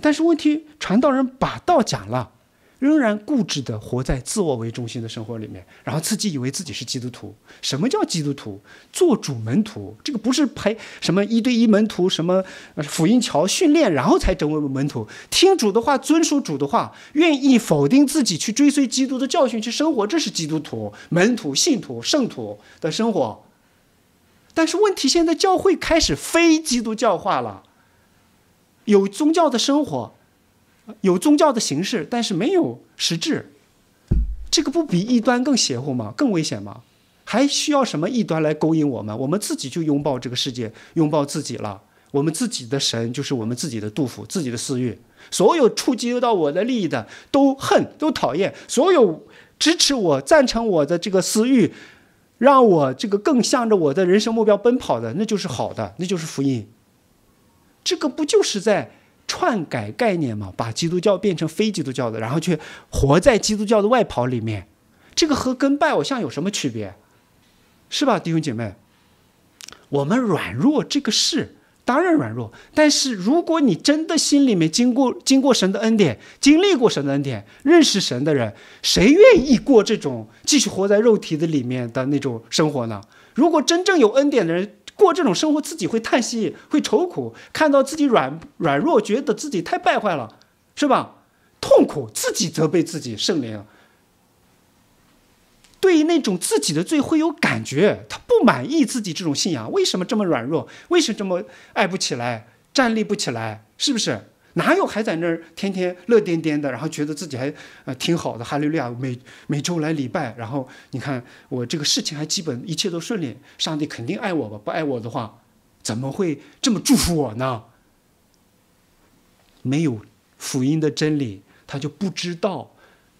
A: 但是问题，传道人把道讲了。仍然固执地活在自我为中心的生活里面，然后自己以为自己是基督徒。什么叫基督徒？做主门徒，这个不是培什么一对一门徒，什么福音桥训练，然后才成为门徒。听主的话，遵守主的话，愿意否定自己，去追随基督的教训去生活，这是基督徒、门徒、信徒、圣徒的生活。但是问题现在教会开始非基督教化了，有宗教的生活。有宗教的形式，但是没有实质，这个不比异端更邪乎吗？更危险吗？还需要什么异端来勾引我们？我们自己就拥抱这个世界，拥抱自己了。我们自己的神就是我们自己的杜甫，自己的私欲。所有触及到我的利益的都恨，都讨厌。所有支持我、赞成我的这个私欲，让我这个更向着我的人生目标奔跑的，那就是好的，那就是福音。这个不就是在？篡改概念嘛，把基督教变成非基督教的，然后去活在基督教的外袍里面，这个和跟拜偶像有什么区别？是吧，弟兄姐妹？我们软弱这个事当然软弱，但是如果你真的心里面经过经过神的恩典，经历过神的恩典，认识神的人，谁愿意过这种继续活在肉体的里面的那种生活呢？如果真正有恩典的人。过这种生活，自己会叹息，会愁苦，看到自己软软弱，觉得自己太败坏了，是吧？痛苦，自己责备自己。圣灵对于那种自己的罪会有感觉，他不满意自己这种信仰，为什么这么软弱？为什么这么爱不起来，站立不起来？是不是？哪有还在那儿天天乐颠颠的，然后觉得自己还呃挺好的？哈利路亚每每周来礼拜，然后你看我这个事情还基本一切都顺利，上帝肯定爱我吧？不爱我的话，怎么会这么祝福我呢？没有福音的真理，他就不知道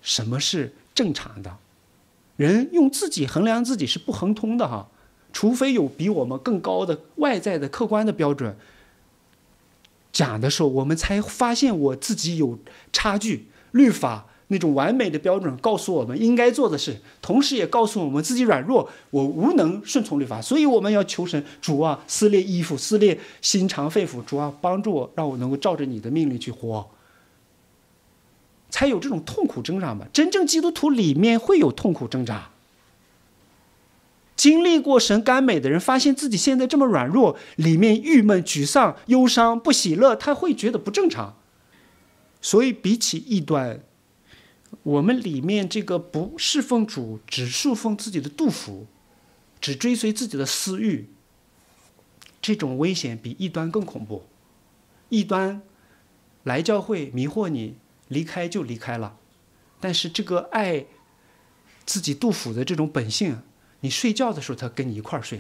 A: 什么是正常的。人用自己衡量自己是不恒通的哈，除非有比我们更高的外在的客观的标准。讲的时候，我们才发现我自己有差距。律法那种完美的标准告诉我们应该做的事，同时也告诉我们自己软弱，我无能顺从律法，所以我们要求神主啊撕裂衣服，撕裂心肠肺腑，主啊帮助我，让我能够照着你的命令去活，才有这种痛苦挣扎嘛？真正基督徒里面会有痛苦挣扎。经历过神甘美的人，发现自己现在这么软弱，里面郁闷、沮丧、忧伤、不喜乐，他会觉得不正常。所以，比起异端，我们里面这个不侍奉主、只侍奉自己的杜甫，只追随自己的私欲，这种危险比异端更恐怖。异端来教会迷惑你，离开就离开了；但是这个爱自己杜甫的这种本性。你睡觉的时候，他跟你一块儿睡；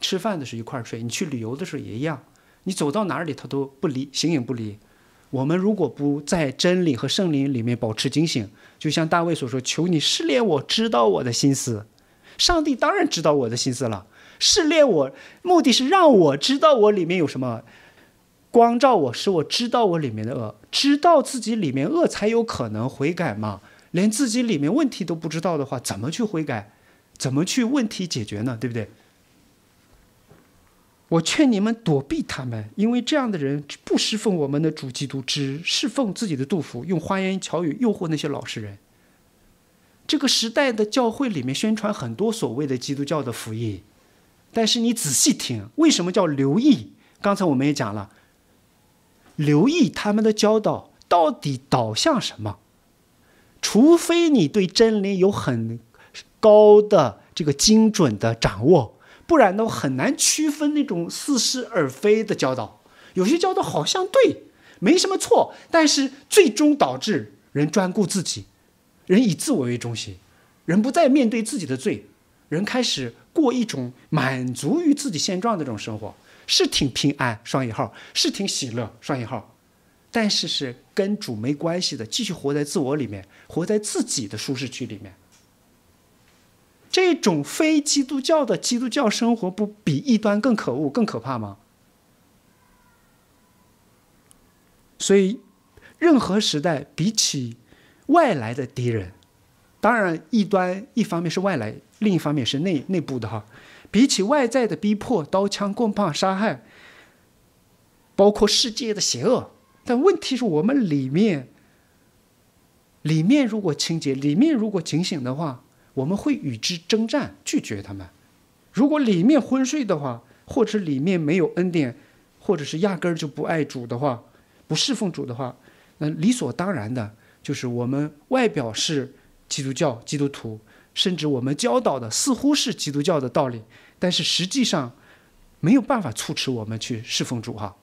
A: 吃饭的时候一块儿睡；你去旅游的时候也一样。你走到哪里，他都不离，形影不离。我们如果不在真理和圣灵里面保持警醒，就像大卫所说：“求你试炼我，知道我的心思。”上帝当然知道我的心思了。试炼我，目的是让我知道我里面有什么光照我，使我知道我里面的恶。知道自己里面恶，才有可能悔改嘛。连自己里面问题都不知道的话，怎么去悔改？怎么去问题解决呢？对不对？我劝你们躲避他们，因为这样的人不侍奉我们的主基督，只侍奉自己的杜甫，用花言巧语诱惑那些老实人。这个时代的教会里面宣传很多所谓的基督教的福音，但是你仔细听，为什么叫留意？刚才我们也讲了，留意他们的教导到底导向什么？除非你对真理有很。高的这个精准的掌握，不然的话很难区分那种似是而非的教导。有些教导好像对，没什么错，但是最终导致人专顾自己，人以自我为中心，人不再面对自己的罪，人开始过一种满足于自己现状的这种生活，是挺平安（双引号），是挺喜乐（双引号），但是是跟主没关系的，继续活在自我里面，活在自己的舒适区里面。这种非基督教的基督教生活，不比异端更可恶、更可怕吗？所以，任何时代，比起外来的敌人，当然异端一方面是外来，另一方面是内内部的哈。比起外在的逼迫、刀枪棍棒、杀害，包括世界的邪恶，但问题是，我们里面，里面如果清洁，里面如果警醒的话。我们会与之征战，拒绝他们。如果里面昏睡的话，或者里面没有恩典，或者是压根儿就不爱主的话，不侍奉主的话，那理所当然的就是我们外表是基督教基督徒，甚至我们教导的似乎是基督教的道理，但是实际上没有办法促使我们去侍奉主哈。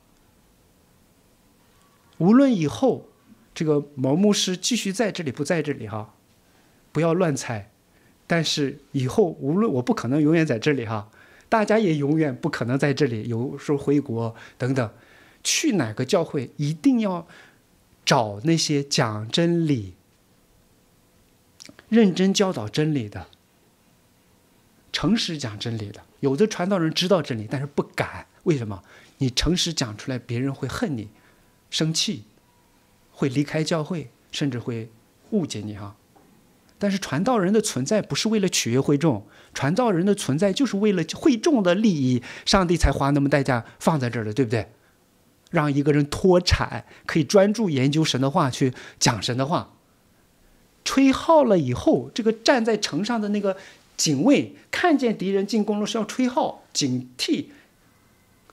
A: 无论以后这个毛牧师继续在这里，不在这里哈，不要乱猜。但是以后无论我不可能永远在这里哈，大家也永远不可能在这里。有时候回国等等，去哪个教会一定要找那些讲真理、认真教导真理的、诚实讲真理的。有的传道人知道真理，但是不敢。为什么？你诚实讲出来，别人会恨你、生气，会离开教会，甚至会误解你哈。但是传道人的存在不是为了取悦会众，传道人的存在就是为了会众的利益，上帝才花那么代价放在这儿的，对不对？让一个人脱产，可以专注研究神的话去讲神的话。吹号了以后，这个站在城上的那个警卫看见敌人进攻了，是要吹号警惕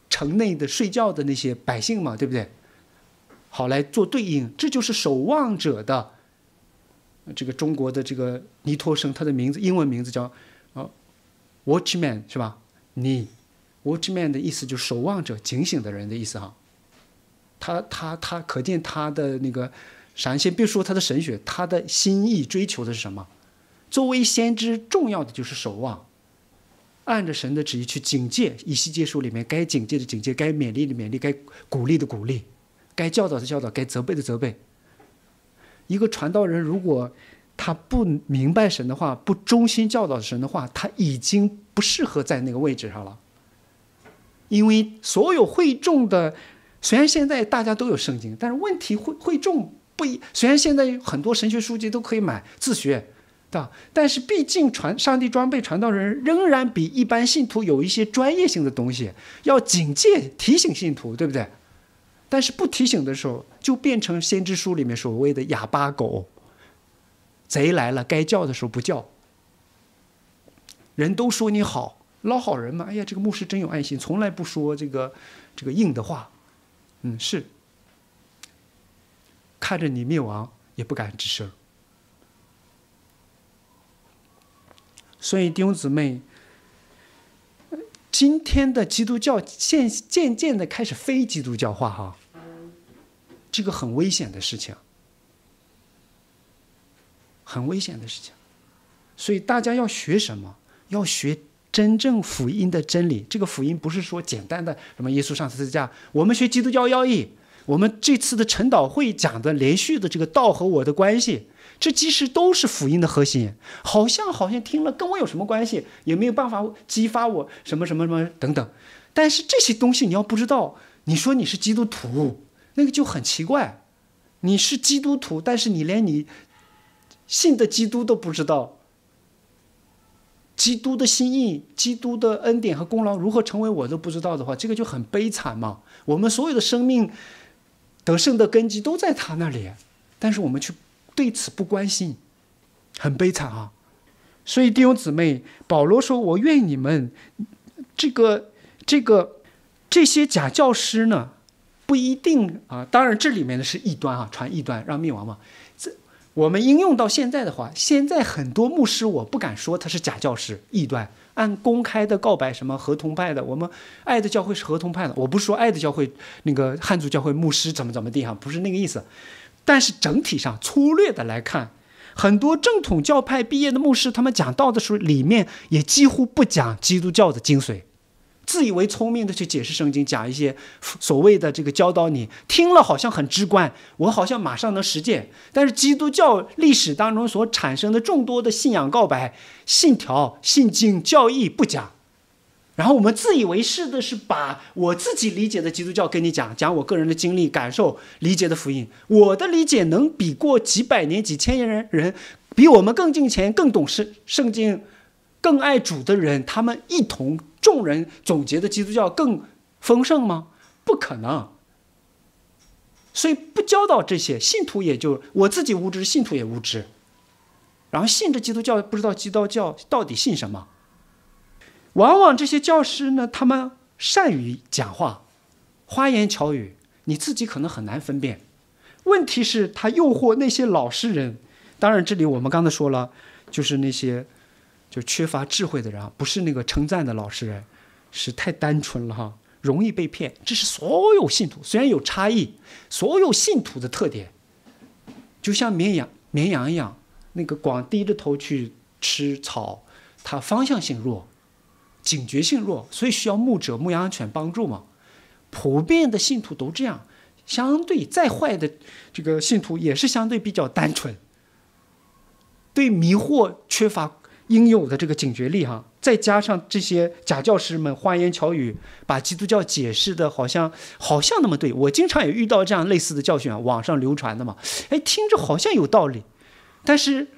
A: 城内的睡觉的那些百姓嘛，对不对？好来做对应，这就是守望者的。这个中国的这个尼托生，他的名字英文名字叫呃 w a t c h m a n 是吧？你 watchman 的意思就是守望者、警醒的人的意思哈。他他他，可见他的那个闪现，别说他的神学，他的心意追求的是什么？作为先知，重要的就是守望，按着神的旨意去警戒。以西结书里面该警戒的警戒，该勉励的勉励，该鼓励的鼓励，该教导的教导，该责备的责备。一个传道人，如果他不明白神的话，不忠心教导神的话，他已经不适合在那个位置上了。因为所有会众的，虽然现在大家都有圣经，但是问题会会众不一。虽然现在很多神学书籍都可以买自学吧？但是毕竟传上帝装备传道人，仍然比一般信徒有一些专业性的东西，要警戒提醒信徒，对不对？但是不提醒的时候，就变成先知书里面所谓的哑巴狗。贼来了，该叫的时候不叫。人都说你好，老好人嘛。哎呀，这个牧师真有爱心，从来不说这个这个硬的话。嗯，是，看着你灭亡也不敢吱声。所以兄姊妹，今天的基督教渐渐渐的开始非基督教化哈。这个很危险的事情，很危险的事情，所以大家要学什么？要学真正福音的真理。这个福音不是说简单的什么耶稣上十字架。我们学基督教教义，我们这次的晨祷会讲的连续的这个道和我的关系，这其实都是福音的核心。好像好像听了跟我有什么关系？也没有办法激发我什么什么什么等等。但是这些东西你要不知道，你说你是基督徒。那个就很奇怪，你是基督徒，但是你连你信的基督都不知道，基督的心意、基督的恩典和功劳如何成为我都不知道的话，这个就很悲惨嘛。我们所有的生命得胜的根基都在他那里，但是我们却对此不关心，很悲惨啊。所以弟兄姊妹，保罗说我愿你们这个这个这些假教师呢。不一定啊，当然这里面呢是异端啊，传异端让灭亡嘛。这我们应用到现在的话，现在很多牧师，我不敢说他是假教师、异端，按公开的告白什么合同派的，我们爱的教会是合同派的，我不是说爱的教会那个汉族教会牧师怎么怎么地哈，不是那个意思。但是整体上粗略的来看，很多正统教派毕业的牧师，他们讲道的时候里面也几乎不讲基督教的精髓。自以为聪明的去解释圣经，讲一些所谓的这个教导，你听了好像很直观，我好像马上能实践。但是基督教历史当中所产生的众多的信仰告白、信条、信经、教义不讲，然后我们自以为是的，是把我自己理解的基督教跟你讲，讲我个人的经历、感受、理解的福音。我的理解能比过几百年、几千年人人，比我们更近前、更懂事圣经。更爱主的人，他们一同众人总结的基督教更丰盛吗？不可能。所以不教导这些信徒，也就我自己无知，信徒也无知。然后信着基督教，不知道基督教到底信什么。往往这些教师呢，他们善于讲话，花言巧语，你自己可能很难分辨。问题是他诱惑那些老实人。当然，这里我们刚才说了，就是那些。就缺乏智慧的人啊，不是那个称赞的老实人，是太单纯了哈，容易被骗。这是所有信徒，虽然有差异，所有信徒的特点，就像绵羊绵羊一样，那个光低着头去吃草，它方向性弱，警觉性弱，所以需要牧者、牧羊犬帮助嘛。普遍的信徒都这样，相对再坏的这个信徒也是相对比较单纯，对迷惑缺乏。应有的这个警觉力，哈，再加上这些假教师们花言巧语，把基督教解释的好像好像那么对。我经常也遇到这样类似的教训啊，网上流传的嘛，哎，听着好像有道理，但是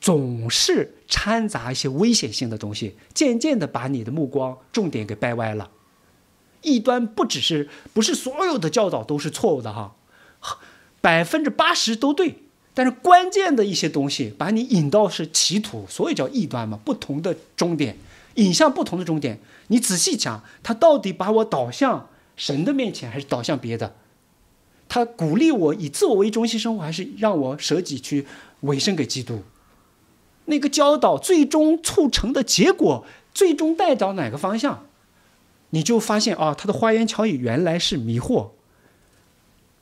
A: 总是掺杂一些危险性的东西，渐渐的把你的目光重点给掰歪了。异端不只是不是所有的教导都是错误的哈，百分之八十都对。但是关键的一些东西把你引到是歧途，所以叫异端嘛？不同的终点，引向不同的终点。你仔细讲，他到底把我导向神的面前，还是导向别的？他鼓励我以自我为中心生活，还是让我舍己去委身给基督？那个教导最终促成的结果，最终带到哪个方向？你就发现啊，他的花言巧语原来是迷惑，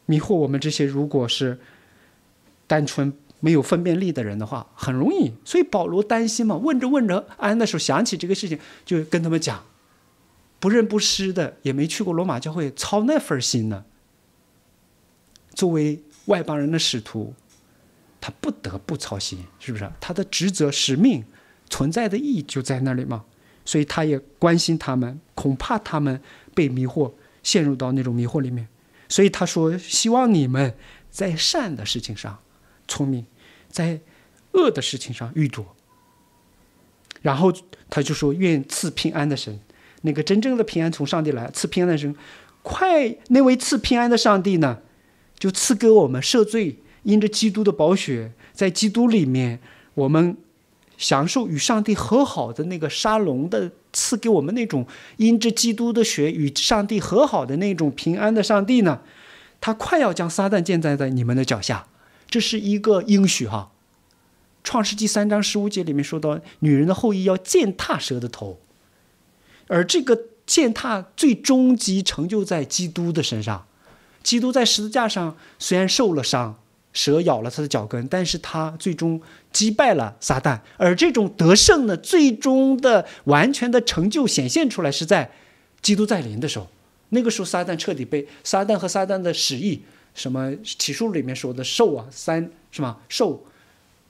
A: 迷惑我们这些如果是。单纯没有分辨力的人的话，很容易，所以保罗担心嘛，问着问着，安的时候想起这个事情，就跟他们讲，不认不识的，也没去过罗马教会，操那份心呢。作为外邦人的使徒，他不得不操心，是不是？他的职责使命存在的意义就在那里嘛，所以他也关心他们，恐怕他们被迷惑，陷入到那种迷惑里面，所以他说，希望你们在善的事情上。聪明，在恶的事情上预着。然后他就说：“愿赐平安的神，那个真正的平安从上帝来，赐平安的神，快那位赐平安的上帝呢，就赐给我们赦罪，因着基督的宝血，在基督里面，我们享受与上帝和好的那个沙龙的赐给我们那种因着基督的血与上帝和好的那种平安的上帝呢，他快要将撒旦建在在你们的脚下。”这是一个应许哈，《创世纪三章十五节里面说到，女人的后裔要践踏蛇的头，而这个践踏最终极成就在基督的身上。基督在十字架上虽然受了伤，蛇咬了他的脚跟，但是他最终击败了撒旦。而这种得胜呢，最终的完全的成就显现出来是在基督在临的时候。那个时候，撒旦彻底被撒旦和撒旦的使役什么启示录里面说的兽啊，三是吗？兽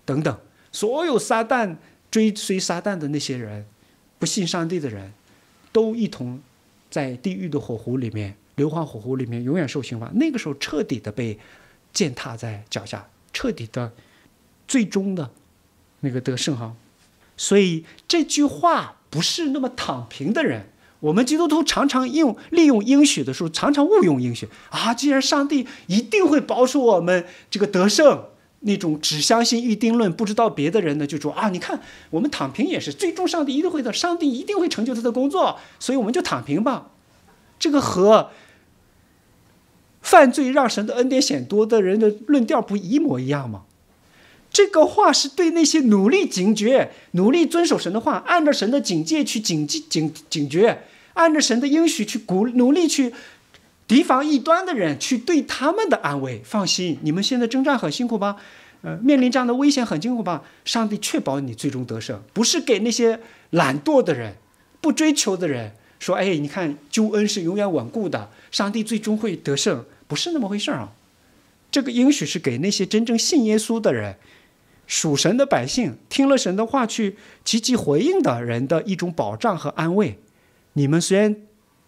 A: 等等，所有撒旦追随撒旦的那些人，不信上帝的人，都一同在地狱的火湖里面，硫磺火湖里面永远受刑罚。那个时候彻底的被践踏在脚下，彻底的，最终的，那个得胜哈。所以这句话不是那么躺平的人。我们基督徒常常用利用应许的时候，常常误用应许啊！既然上帝一定会保守我们，这个得胜那种只相信预定论、不知道别的人呢，就说啊，你看我们躺平也是，最终上帝一定会的，上帝一定会成就他的工作，所以我们就躺平吧。这个和犯罪让神的恩典显多的人的论调不一模一样吗？这个话是对那些努力警觉、努力遵守神的话、按照神的警戒去警戒、警警觉、按照神的应许去鼓努力去提防异端的人去对他们的安慰。放心，你们现在征战很辛苦吧？呃，面临这样的危险很辛苦吧？上帝确保你最终得胜，不是给那些懒惰的人、不追求的人说：“哎，你看，救恩是永远稳固的，上帝最终会得胜。”不是那么回事啊！这个应许是给那些真正信耶稣的人。属神的百姓听了神的话，去积极回应的人的一种保障和安慰。你们虽然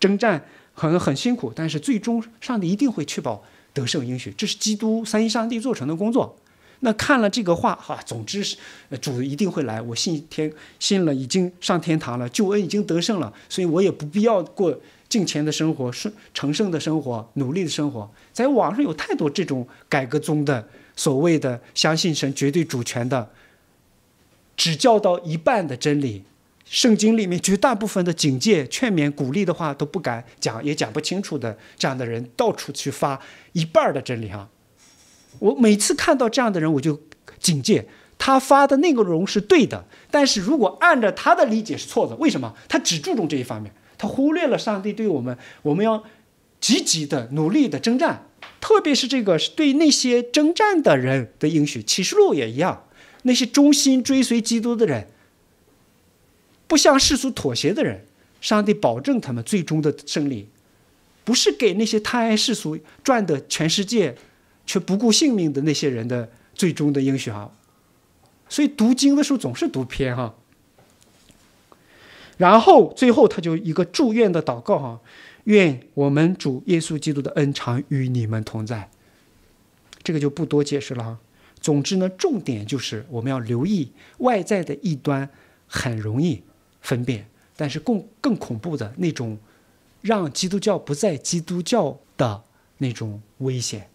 A: 征战很很辛苦，但是最终上帝一定会确保得胜应许。这是基督、三一上帝做成的工作。那看了这个话，哈，总之是主一定会来。我信天，信了已经上天堂了，救恩已经得胜了，所以我也不必要过敬虔的生活，顺成圣的生活，努力的生活。在网上有太多这种改革中的。所谓的相信神绝对主权的，只教到一半的真理，圣经里面绝大部分的警戒、劝勉、鼓励的话都不敢讲，也讲不清楚的，这样的人到处去发一半的真理啊！我每次看到这样的人，我就警戒他发的内容是对的，但是如果按照他的理解是错的，为什么？他只注重这一方面，他忽略了上帝对我们，我们要积极的努力的征战。特别是这个是对那些征战的人的英雄，《启示录》也一样，那些忠心追随基督的人，不向世俗妥协的人，上帝保证他们最终的胜利，不是给那些贪爱世俗、赚得全世界却不顾性命的那些人的最终的英雄啊！所以读经的时候总是读偏哈，然后最后他就一个祝愿的祷告哈。愿我们主耶稣基督的恩常与你们同在。这个就不多解释了哈。总之呢，重点就是我们要留意外在的异端很容易分辨，但是更更恐怖的那种，让基督教不在基督教的那种危险，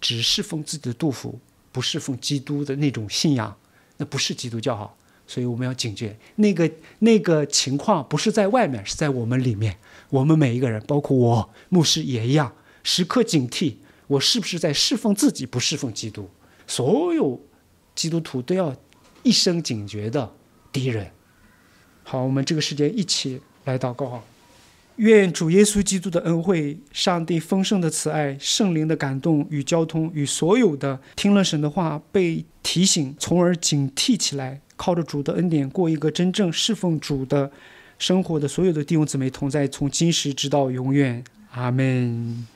A: 只侍奉自己的杜甫，不侍奉基督的那种信仰，那不是基督教哈。所以我们要警觉，那个那个情况不是在外面，是在我们里面。我们每一个人，包括我牧师也一样，时刻警惕我是不是在侍奉自己，不侍奉基督。所有基督徒都要一生警觉的敌人。好，我们这个时间一起来祷告愿主耶稣基督的恩惠、上帝丰盛的慈爱、圣灵的感动与交通，与所有的听了神的话、被提醒，从而警惕起来，靠着主的恩典过一个真正侍奉主的。生活的所有的弟兄姊妹同在，从今时直到永远，阿门。